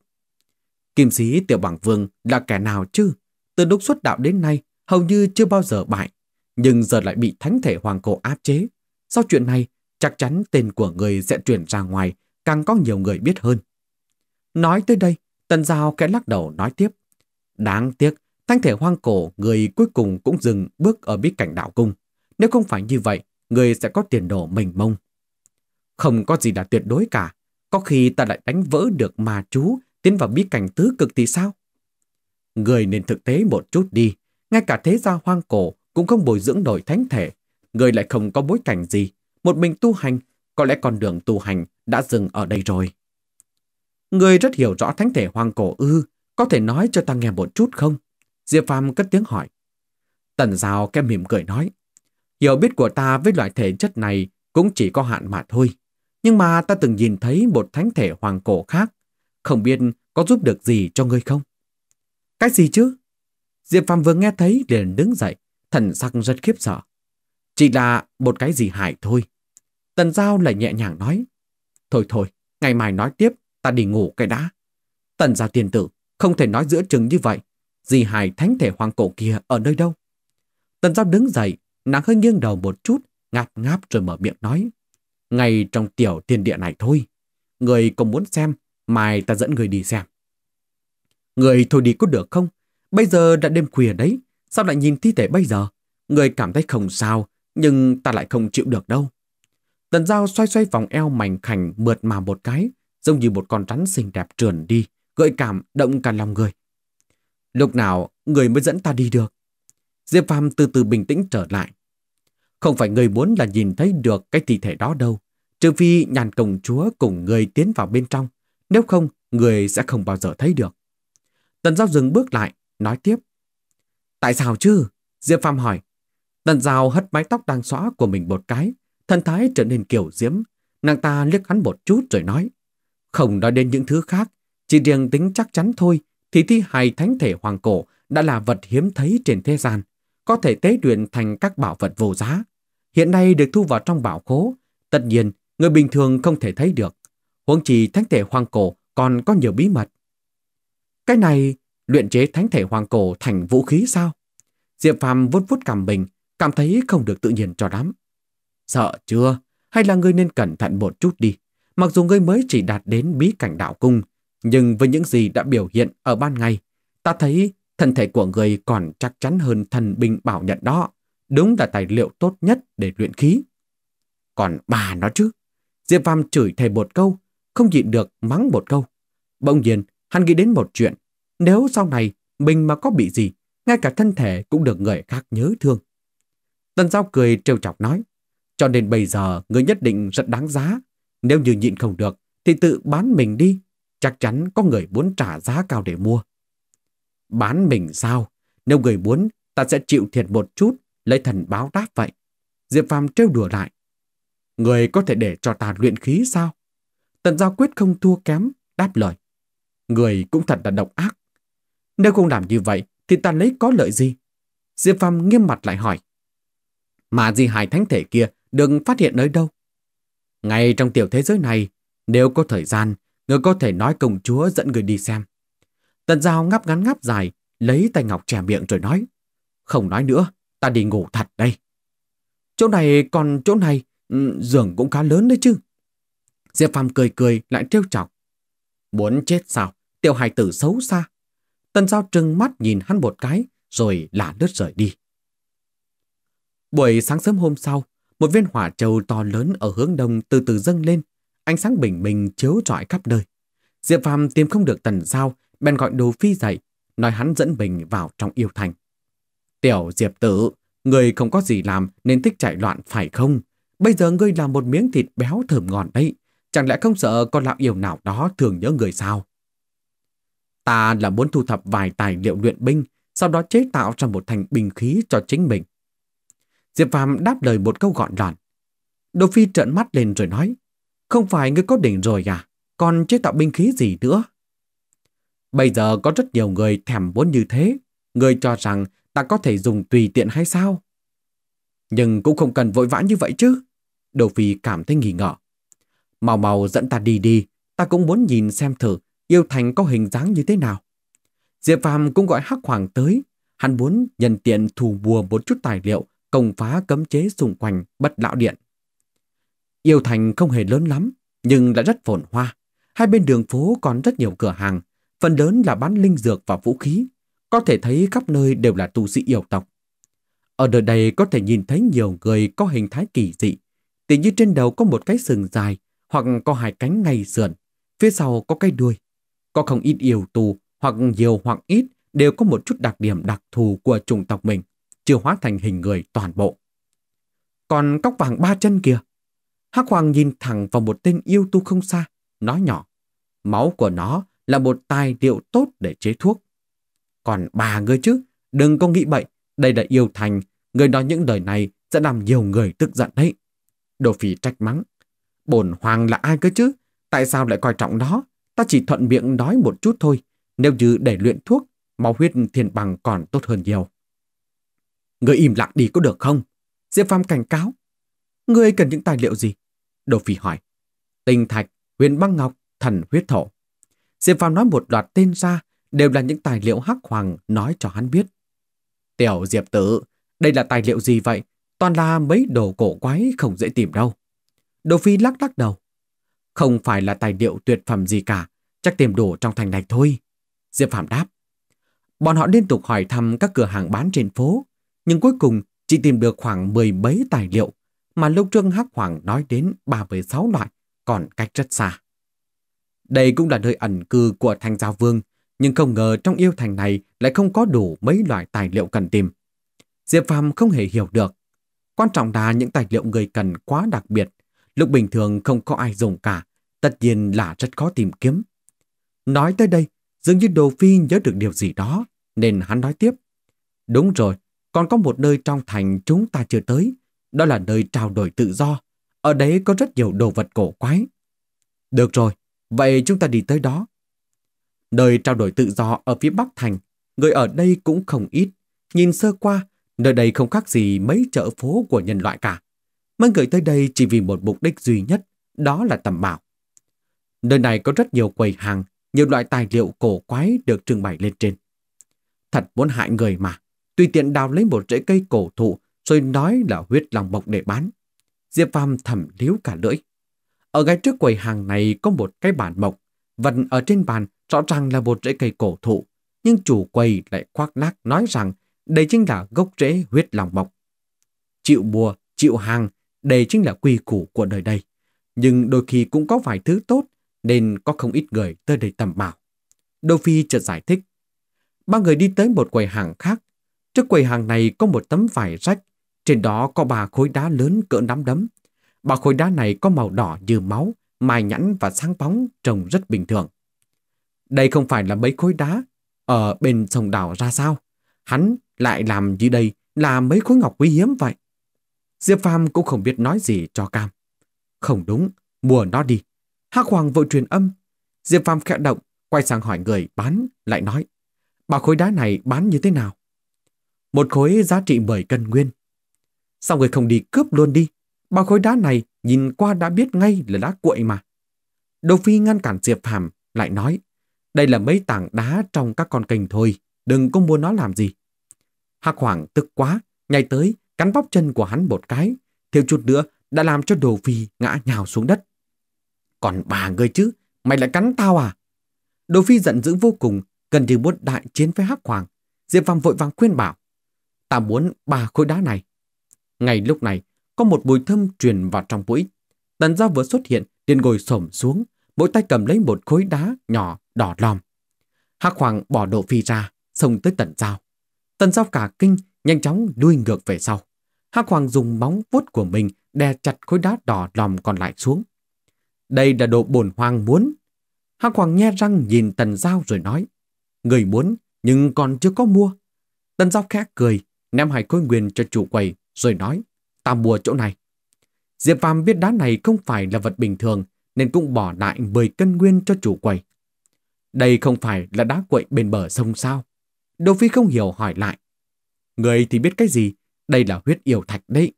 Kim sĩ tiểu bảng vương là kẻ nào chứ? từ lúc xuất đạo đến nay hầu như chưa bao giờ bại, nhưng giờ lại bị thánh thể hoàng cổ áp chế. Sau chuyện này, chắc chắn tên của người sẽ truyền ra ngoài, càng có nhiều người biết hơn. Nói tới đây, Tần Giao kẽ lắc đầu nói tiếp. Đáng tiếc, thánh thể hoang cổ người cuối cùng cũng dừng bước ở bí cảnh đạo cung. Nếu không phải như vậy, người sẽ có tiền đồ mình mông. Không có gì là tuyệt đối cả. Có khi ta lại đánh vỡ được mà chú tiến vào bí cảnh tứ cực thì sao? Người nên thực tế một chút đi, ngay cả thế gia hoang cổ cũng không bồi dưỡng nổi thánh thể. Người lại không có bối cảnh gì, một mình tu hành, có lẽ con đường tu hành đã dừng ở đây rồi. Người rất hiểu rõ thánh thể hoang cổ ư, có thể nói cho ta nghe một chút không? Diệp Phàm cất tiếng hỏi. Tần Giao kem mỉm cười nói, hiểu biết của ta với loại thể chất này cũng chỉ có hạn mà thôi. Nhưng mà ta từng nhìn thấy một thánh thể hoàng cổ khác, không biết có giúp được gì cho ngươi không? Cái gì chứ? Diệp Phàm vừa nghe thấy liền đứng dậy, thần sắc rất khiếp sợ. Chỉ là một cái gì hại thôi. Tần Giao lại nhẹ nhàng nói. Thôi thôi, ngày mai nói tiếp, ta đi ngủ cái đã. Tần Giao tiền tử, không thể nói giữa chừng như vậy. Dì hài thánh thể hoàng cổ kia ở nơi đâu? Tần Giao đứng dậy, nàng hơi nghiêng đầu một chút, ngáp ngáp rồi mở miệng nói. Ngay trong tiểu thiên địa này thôi. Người còn muốn xem, mai ta dẫn người đi xem. Người thôi đi có được không? Bây giờ đã đêm khuya đấy, sao lại nhìn thi thể bây giờ? Người cảm thấy không sao, nhưng ta lại không chịu được đâu. Tần dao xoay xoay vòng eo mảnh khảnh mượt mà một cái, giống như một con rắn xinh đẹp trườn đi, gợi cảm động cả lòng người. Lúc nào người mới dẫn ta đi được? Diệp Phàm từ từ bình tĩnh trở lại. Không phải người muốn là nhìn thấy được cái thi thể đó đâu, trừ phi nhàn công chúa cùng người tiến vào bên trong, nếu không người sẽ không bao giờ thấy được. Tần Giao dừng bước lại, nói tiếp. Tại sao chứ? Diệp Phàm hỏi. Tần Giao hất mái tóc đang xóa của mình một cái, thân thái trở nên kiểu diễm. Nàng ta liếc hắn một chút rồi nói. Không nói đến những thứ khác, chỉ riêng tính chắc chắn thôi thì thi hài thánh thể hoàng cổ đã là vật hiếm thấy trên thế gian, có thể tế luyện thành các bảo vật vô giá. Hiện nay được thu vào trong bảo khố, tất nhiên người bình thường không thể thấy được. Huống chi thánh thể hoàng cổ còn có nhiều bí mật. Cái này luyện chế thánh thể hoàng cổ thành vũ khí sao? Diệp Phàm vuốt vuốt cằm mình, cảm thấy không được tự nhiên cho lắm. Sợ chưa? Hay là ngươi nên cẩn thận một chút đi. Mặc dù ngươi mới chỉ đạt đến bí cảnh đạo cung, nhưng với những gì đã biểu hiện ở ban ngày, ta thấy thân thể của ngươi còn chắc chắn hơn thần binh bảo nhận đó. Đúng là tài liệu tốt nhất để luyện khí. Còn bà nó chứ. Diệp Phàm chửi thầy một câu, không nhịn được mắng một câu. Bỗng nhiên, Hắn nghĩ đến một chuyện, nếu sau này mình mà có bị gì, ngay cả thân thể cũng được người khác nhớ thương. Tần Giao cười trêu chọc nói, cho nên bây giờ người nhất định rất đáng giá. Nếu như nhịn không được, thì tự bán mình đi. Chắc chắn có người muốn trả giá cao để mua. Bán mình sao? Nếu người muốn, ta sẽ chịu thiệt một chút, lấy thần báo đáp vậy. Diệp Phàm trêu đùa lại. Người có thể để cho ta luyện khí sao? Tần Giao quyết không thua kém, đáp lời. Người cũng thật là độc ác. Nếu không làm như vậy thì ta lấy có lợi gì? Diệp Phàm nghiêm mặt lại hỏi. Mà di hài thánh thể kia đừng phát hiện nơi đâu. Ngay trong tiểu thế giới này, nếu có thời gian, người có thể nói công chúa dẫn người đi xem. Tần Giao ngáp ngắn ngáp dài, lấy tay ngọc trẻ miệng rồi nói. Không nói nữa, ta đi ngủ thật đây. Chỗ này còn chỗ này, ừ, giường cũng khá lớn đấy chứ. Diệp Phàm cười cười lại trêu chọc. Muốn chết sao? tiểu hài tử xấu xa. Tần Giao trừng mắt nhìn hắn một cái, rồi lả lướt rời đi. Buổi sáng sớm hôm sau, một viên hỏa châu to lớn ở hướng đông từ từ dâng lên, ánh sáng bình minh chiếu rọi khắp nơi. Diệp Phàm tìm không được Tần Giao, bèn gọi Đồ Phi dậy, nói hắn dẫn mình vào trong yêu thành. Tiểu Diệp Tử, người không có gì làm nên thích chạy loạn phải không? Bây giờ ngươi làm một miếng thịt béo thơm ngon đấy, chẳng lẽ không sợ con lão yêu nào đó thường nhớ người sao? Ta là muốn thu thập vài tài liệu luyện binh, sau đó chế tạo ra một thành bình khí cho chính mình. Diệp Phàm đáp lời một câu gọn gọn. Đỗ Phi trợn mắt lên rồi nói, không phải ngươi có đỉnh rồi à, còn chế tạo binh khí gì nữa? Bây giờ có rất nhiều người thèm muốn như thế, ngươi cho rằng ta có thể dùng tùy tiện hay sao? Nhưng cũng không cần vội vã như vậy chứ. Đỗ Phi cảm thấy nghi ngờ. Màu màu dẫn ta đi đi, ta cũng muốn nhìn xem thử yêu thành có hình dáng như thế nào. Diệp Phạm cũng gọi Hắc Hoàng tới, hắn muốn nhân tiện thù bùa một chút tài liệu công phá cấm chế xung quanh bất lão điện. Yêu thành không hề lớn lắm, nhưng lại rất phồn hoa. Hai bên đường phố còn rất nhiều cửa hàng, phần lớn là bán linh dược và vũ khí. Có thể thấy khắp nơi đều là tu sĩ yêu tộc. Ở nơi đây có thể nhìn thấy nhiều người có hình thái kỳ dị. Tỷ như trên đầu có một cái sừng dài hoặc có hai cánh ngay sườn, phía sau có cái đuôi. Có không ít yêu tù, hoặc nhiều hoặc ít, đều có một chút đặc điểm đặc thù của chủng tộc mình, chưa hóa thành hình người toàn bộ. Còn cóc vàng ba chân kia, Hắc Hoàng nhìn thẳng vào một tên yêu tu không xa, nói nhỏ, máu của nó là một tài liệu tốt để chế thuốc. Còn bà người chứ, đừng có nghĩ bậy, đây là yêu thành, người nói những lời này sẽ làm nhiều người tức giận đấy. Đồ phỉ trách mắng, bổn hoàng là ai cơ chứ, tại sao lại coi trọng nó, Ta chỉ thuận miệng nói một chút thôi, nếu như để luyện thuốc, máu huyết thiên bằng còn tốt hơn nhiều. Người im lặng đi có được không? Diệp Phàm cảnh cáo. người cần những tài liệu gì? Đồ Phi hỏi. Tinh thạch, huyền băng ngọc, thần huyết thổ. Diệp Phàm nói một loạt tên ra, đều là những tài liệu Hắc Hoàng nói cho hắn biết. Tiểu Diệp Tử, đây là tài liệu gì vậy? Toàn là mấy đồ cổ quái không dễ tìm đâu. Đồ Phi lắc lắc đầu. Không phải là tài liệu tuyệt phẩm gì cả, chắc tìm đủ trong thành này thôi. Diệp Phạm đáp. Bọn họ liên tục hỏi thăm các cửa hàng bán trên phố, nhưng cuối cùng chỉ tìm được khoảng mười mấy tài liệu, mà lúc trương Hắc Hoàng nói đến ba với sáu loại, còn cách rất xa. Đây cũng là nơi ẩn cư của Thanh Giao Vương, nhưng không ngờ trong yêu thành này lại không có đủ mấy loại tài liệu cần tìm. Diệp Phạm không hề hiểu được. Quan trọng là những tài liệu người cần quá đặc biệt, lúc bình thường không có ai dùng cả, tất nhiên là rất khó tìm kiếm. Nói tới đây, dường như Đồ Phi nhớ được điều gì đó, nên hắn nói tiếp. Đúng rồi, còn có một nơi trong thành chúng ta chưa tới, đó là nơi trao đổi tự do. Ở đấy có rất nhiều đồ vật cổ quái. Được rồi, vậy chúng ta đi tới đó. Nơi trao đổi tự do ở phía Bắc Thành, người ở đây cũng không ít. Nhìn sơ qua, nơi đây không khác gì mấy chợ phố của nhân loại cả. Mấy người tới đây chỉ vì một mục đích duy nhất, đó là tầm bảo. Nơi này có rất nhiều quầy hàng, nhiều loại tài liệu cổ quái được trưng bày lên trên. Thật muốn hại người mà, tùy tiện đào lấy một rễ cây cổ thụ rồi nói là huyết lòng bọc để bán. Diệp Phàm thẩm líu cả lưỡi. Ở ngay trước quầy hàng này có một cái bàn mộc, vật ở trên bàn rõ ràng là một rễ cây cổ thụ, nhưng chủ quầy lại khoác lác nói rằng đây chính là gốc rễ huyết lòng mộc. Chịu mùa, chịu hàng, đây chính là quy củ của đời đây. Nhưng đôi khi cũng có vài thứ tốt nên có không ít người tới đây tầm bảo. Đô Phi chợt giải thích. Ba người đi tới một quầy hàng khác. Trước quầy hàng này có một tấm vải rách, trên đó có ba khối đá lớn cỡ nắm đấm. Ba khối đá này có màu đỏ như máu, mài nhẵn và sáng bóng trông rất bình thường. Đây không phải là mấy khối đá ở bên sông đảo ra sao? Hắn lại làm gì đây là mấy khối ngọc quý hiếm vậy? Diệp Phàm cũng không biết nói gì cho Cam. Không đúng, mua nó đi. Hắc Hoàng vội truyền âm. Diệp Phạm khẽ động, quay sang hỏi người bán, lại nói. Bảo khối đá này bán như thế nào? Một khối giá trị 10 cân nguyên. Sao người không đi cướp luôn đi? Bảo khối đá này nhìn qua đã biết ngay là đá cuội mà. Đồ Phi ngăn cản Diệp Phạm lại nói. Đây là mấy tảng đá trong các con kênh thôi, đừng có mua nó làm gì. Hắc Hoàng tức quá, nhảy tới, cắn bóp chân của hắn một cái, thiếu chút nữa đã làm cho Đồ Phi ngã nhào xuống đất. Còn bà người chứ, mày lại cắn tao à? Đồ Phi giận dữ vô cùng, gần như muốn đại chiến với Hắc Hoàng. Diệp Phàm vội vàng khuyên bảo. Ta muốn ba khối đá này. Ngay lúc này, có một mùi thơm truyền vào trong mũi. Tần Giao vừa xuất hiện, liền ngồi xổm xuống, mỗi tay cầm lấy một khối đá nhỏ đỏ lòm. Hắc Hoàng bỏ Đỗ Phi ra, xông tới Tần Giao. Tần Giao cả kinh, nhanh chóng đuôi ngược về sau. Hắc Hoàng dùng móng vuốt của mình đè chặt khối đá đỏ lòm còn lại xuống. Đây là đồ bổn hoàng muốn. Hắc hoàng nghe răng nhìn tần giao rồi nói. Người muốn, nhưng còn chưa có mua. Tần giao khẽ cười, ném hải khối nguyên cho chủ quầy, rồi nói. Ta mua chỗ này. Diệp Phàm biết đá này không phải là vật bình thường, nên cũng bỏ lại 10 cân nguyên cho chủ quầy. Đây không phải là đá quậy bên bờ sông sao? Đô Phi không hiểu hỏi lại. Người thì biết cái gì? Đây là huyết yêu thạch đấy.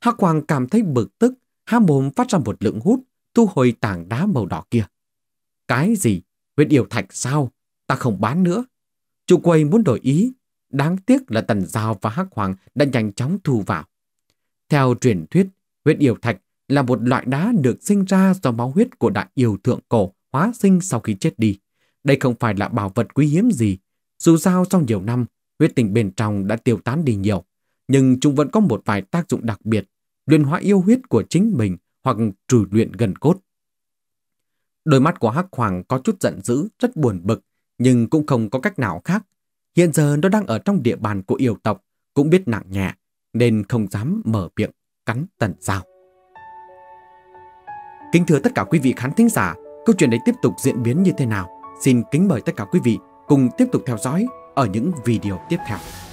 Hắc Hoàng cảm thấy bực tức, há mồm phát ra một lượng hút, thu hồi tảng đá màu đỏ kia. Cái gì? Huyết yêu thạch sao? Ta không bán nữa. Chủ quầy muốn đổi ý. Đáng tiếc là Tần Giao và Hắc Hoàng đã nhanh chóng thu vào. Theo truyền thuyết, huyết yêu thạch là một loại đá được sinh ra do máu huyết của đại yêu thượng cổ hóa sinh sau khi chết đi. Đây không phải là bảo vật quý hiếm gì. Dù sao sau nhiều năm, huyết tình bên trong đã tiêu tán đi nhiều. Nhưng chúng vẫn có một vài tác dụng đặc biệt. Luyện hóa yêu huyết của chính mình hoặc trừ luyện gần cốt. Đôi mắt của Hắc Hoàng có chút giận dữ, rất buồn bực, nhưng cũng không có cách nào khác. Hiện giờ nó đang ở trong địa bàn của yêu tộc, cũng biết nặng nhẹ, nên không dám mở miệng cắn tần sao. Kính thưa tất cả quý vị khán thính giả, câu chuyện đấy tiếp tục diễn biến như thế nào? Xin kính mời tất cả quý vị cùng tiếp tục theo dõi ở những video tiếp theo.